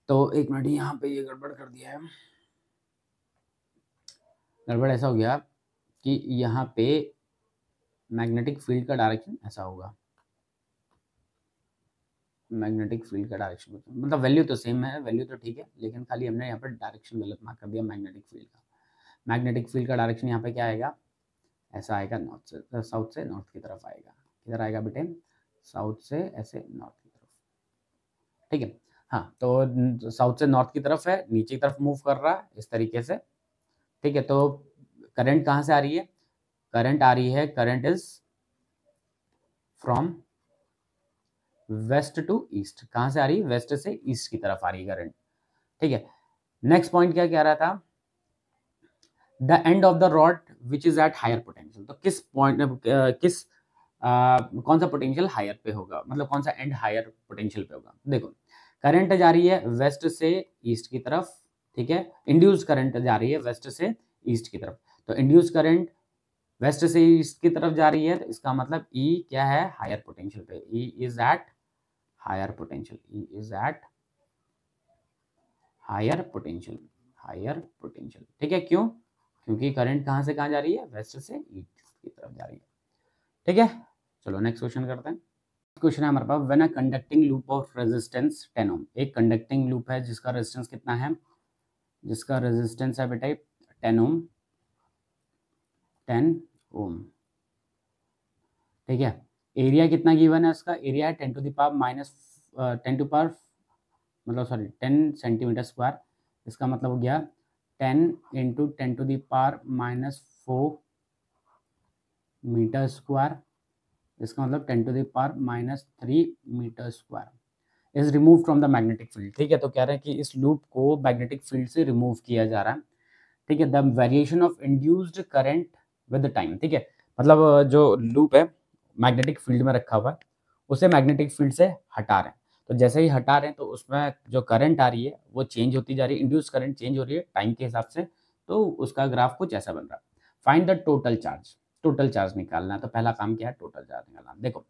तो एक मिनट यहाँ पे ये गड़बड़ कर दिया है गड़बड़ ऐसा हो गया कि यहाँ पे मैग्नेटिक फील्ड का डायरेक्शन ऐसा होगा मैग्नेटिक फील्ड का डायरेक्शन मतलब वैल्यू तो सेम है वैल्यू तो ठीक है लेकिन खाली हमने यहाँ पर डायरेक्शन गलत मार्क कर दिया मैग्नेटिक फील्ड का मैग्नेटिक फील्ड का डायरेक्शन यहाँ पे क्या आएगा ऐसा आएगा नॉर्थ से साउथ से नॉर्थ की तरफ आएगा किधर आएगा बेटे साउथ से ऐसे नॉर्थ की तरफ ठीक है हाँ तो साउथ से नॉर्थ की तरफ है नीचे की तरफ मूव कर रहा है इस तरीके से ठीक है तो करंट कहाँ से आ रही है करंट आ रही है current is from west to east कहां से आ रही है वेस्ट से ईस्ट की तरफ आ रही है करंट ठीक है नेक्स्ट पॉइंट क्या कह रहा था the end of the rod which is at higher potential तो किस पॉइंट किस आ, कौन सा पोटेंशियल हायर पे होगा मतलब कौन सा एंड हायर पोटेंशियल पे होगा देखो करंट जा रही है वेस्ट से ईस्ट की तरफ ठीक है इंड्यूस करंट जा रही है वेस्ट से ईस्ट की तरफ तो इंड्यूस करंट वेस्ट से ईस्ट की तरफ जा रही है तो इसका मतलब ई e क्या है हायर पोटेंशियल पे E is at higher potential E is at higher potential higher potential ठीक है क्यों क्योंकि करंट कहां से कहां जा रही है वेस्ट से ईस्ट की तरफ जा रही है ठीक है चलो नेक्स्ट क्वेश्चन करते हैं क्वेश्चन है हमारे पास when a conducting loop of resistance 10 ohm एक कंडक्टिंग लूप है जिसका रेजिस्टेंस कितना है जिसका रेजिस्टेंस है बेटा 10 ओम 10 ओम ठीक है एरिया कितना गिवन है उसका एरिया है ten to the power minus ten to power मतलब सॉरी टेन सेंटीमीटर स्क्वायर इसका मतलब हो गया ten into ten to the power minus four metre square इसका मतलब ten to the power minus three metre square is remove from the magnetic field ठीक है तो कह रहे हैं कि इस लूप को मैग्नेटिक फील्ड से रिमूव किया जा रहा है ठीक है the variation of induced current with time ठीक है मतलब जो लूप है मैग्नेटिक फील्ड में रखा हुआ है उसे मैग्नेटिक फील्ड से हटा रहे हैं तो जैसे ही हटा रहे हैं तो उसमें जो करंट आ रही है वो चेंज होती जा रही है इंड्यूस करंट चेंज हो रही है टाइम के हिसाब से तो उसका ग्राफ कुछ ऐसा बन रहा है find the total charge total charge निकालना तो पहला काम क्या है टोटल चार्ज निकालना देखो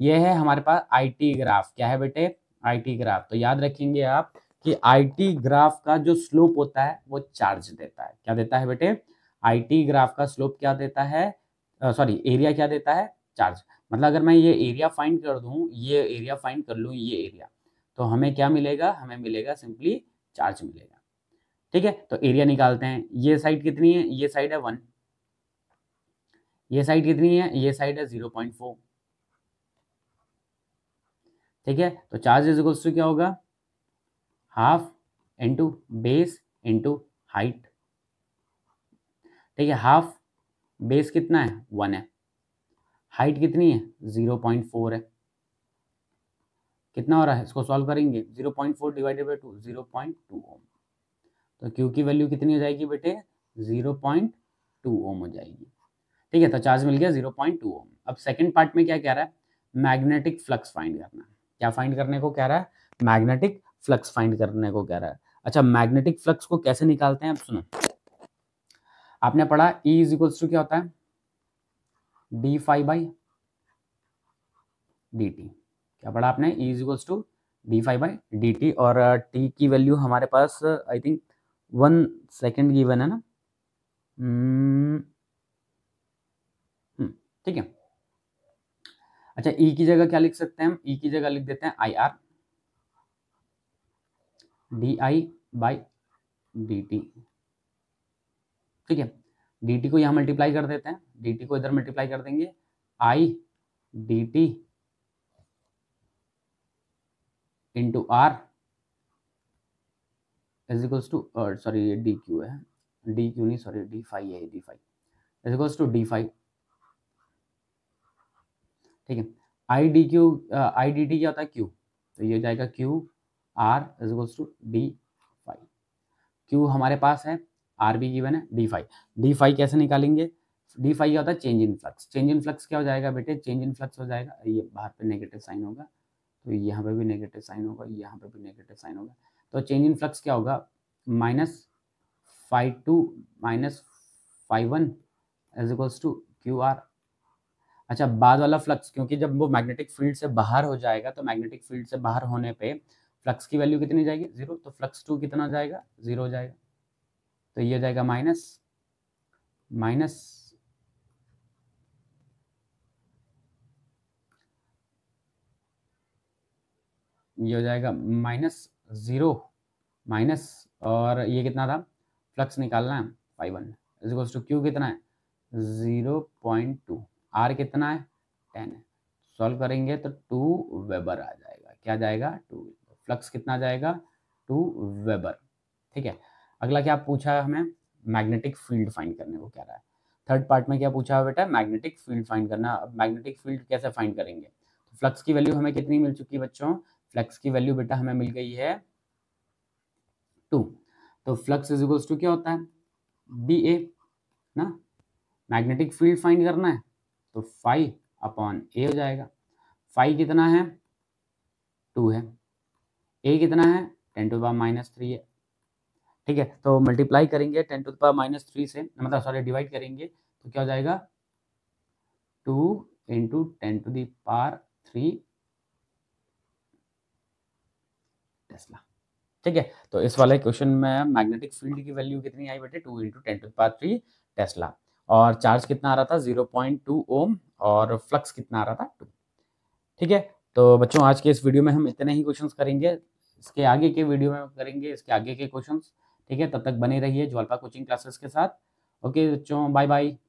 ये है हमारे पास आई ग्राफ क्या है बेटे आई ग्राफ तो याद रखेंगे आप कि आई ग्राफ का जो स्लोप होता है वो चार्ज देता है क्या देता है बेटे आई ग्राफ का स्लोप क्या देता है सॉरी एरिया क्या देता है चार्ज मतलब अगर मैं ये एरिया फाइंड कर दूँ ये एरिया फाइंड कर लूँ ये एरिया तो हमें क्या मिलेगा हमें मिलेगा सिंपली चार्ज मिलेगा ठीक है तो एरिया निकालते हैं ये साइड कितनी है ये साइड है वन ये साइड कितनी है ये साइड है जीरो पॉइंट फोर ठीक है तो चार्ज इज इक्वल्स टू क्या होगा half into base into height ठीक है हाफ बेस कितना है वन है हाइट कितनी है ज़ीरो पॉइंट फोर है कितना हो रहा है इसको सॉल्व करेंगे zero point four divided by two zero point two ohm तो क्यू की वैल्यू कितनी हो जाएगी बेटे जीरो पॉइंट टू ओम हो जाएगी ठीक है तो चार्ज मिल गया जीरो पॉइंट टू ओम अब सेकेंड पार्ट में क्या कह रहा है मैग्नेटिक फ्लक्स फाइंड करना क्या फाइंड करने को कह रहा है मैग्नेटिक फ्लक्स फाइंड करने को कह रहा है अच्छा मैग्नेटिक फ्लक्स को कैसे निकालते हैं आप सुनो आपने पढ़ा ई इज इक्वल्स टू क्या होता है D phi by D T क्या पढ़ा आपने is equals to D phi by D T और टी uh, की वैल्यू हमारे पास I think one second given है ना hmm. Hmm. ठीक है अच्छा ई e की जगह क्या लिख सकते हैं हम ई e की जगह लिख देते हैं I R D I by D T ठीक है डी टी को यहाँ मल्टीप्लाई कर देते हैं dt को इधर मल्टीप्लाई कर देंगे i dt T into R equals to sorry D Q है डी क्यू नहीं सॉरी डी फाइव है D phi equals to D phi ठीक है I D Q I D T क्या होता है क्यू तो ये हो जाएगा Q R equals to D phi Q हमारे पास है आर बी गिवन है डी फाइव डी फाइव कैसे निकालेंगे डी फाइव क्या होता है change in flux change in flux क्या हो जाएगा बेटे चेंज इन फ्लक्स हो जाएगा ये बाहर पे नेगेटिव साइन होगा तो यहाँ पे भी नेगेटिव साइन होगा यहाँ पे भी नेगेटिव साइन होगा तो चेंज इन फ्लक्स क्या होगा minus phi two minus phi one is equals to Q R अच्छा बाद वाला फ्लक्स क्योंकि जब वो मैग्नेटिक फील्ड से बाहर हो जाएगा तो मैग्नेटिक फील्ड से बाहर होने पर फ्लक्स की वैल्यू कितनी जाएगी जीरो तो फ्लक्स टू कितना जाएगा जीरो हो जाएगा तो ये जाएगा माइनस माइनस ये हो जाएगा माइनस ज़ीरो माइनस और ये कितना था फ्लक्स निकालना है phi one equals to Q कितना है ज़ीरो पॉइंट टू आर कितना है टेन है सॉल्व करेंगे तो टू वेबर आ जाएगा क्या जाएगा टू फ्लक्स कितना जाएगा टू वेबर ठीक है अगला क्या पूछा है हमें मैग्नेटिक फील्ड फाइंड करने को क्या रहा है थर्ड पार्ट में क्या पूछा है बेटा मैग्नेटिक फील्ड फाइंड करना अब मैग्नेटिक फील्ड कैसे फाइंड करेंगे तो फ्लक्स की वैल्यू हमें कितनी मिल चुकी है बच्चों फ्लक्स की वैल्यू बेटा हमें मिल गई है टू तो फ्लक्स इज इक्वल्स टू क्या होता है बी ए ना मैग्नेटिक फील्ड फाइंड करना है तो फाइव अपॉन ए हो जाएगा फाइव कितना है टू है ए कितना है ten to power minus three है ठीक है तो मल्टीप्लाई करेंगे ten to power minus three से मतलब सॉरी डिवाइड करेंगे तो क्या हो जाएगा two into ten to power three tesla ठीक है तो इस वाले क्वेश्चन में मैग्नेटिक फील्ड की वैल्यू कितनी आई बेटे two into ten to power three tesla और चार्ज कितना आ रहा था जीरो पॉइंट टू ओम और फ्लक्स कितना आ रहा था टू ठीक है तो बच्चों आज के इस वीडियो में हम इतने ही क्वेश्चन करेंगे इसके आगे के वीडियो में करेंगे इसके आगे के क्वेश्चन ठीक है तब तक बने रहिए ज्वालपा कोचिंग क्लासेस के साथ ओके बच्चों बाय बाय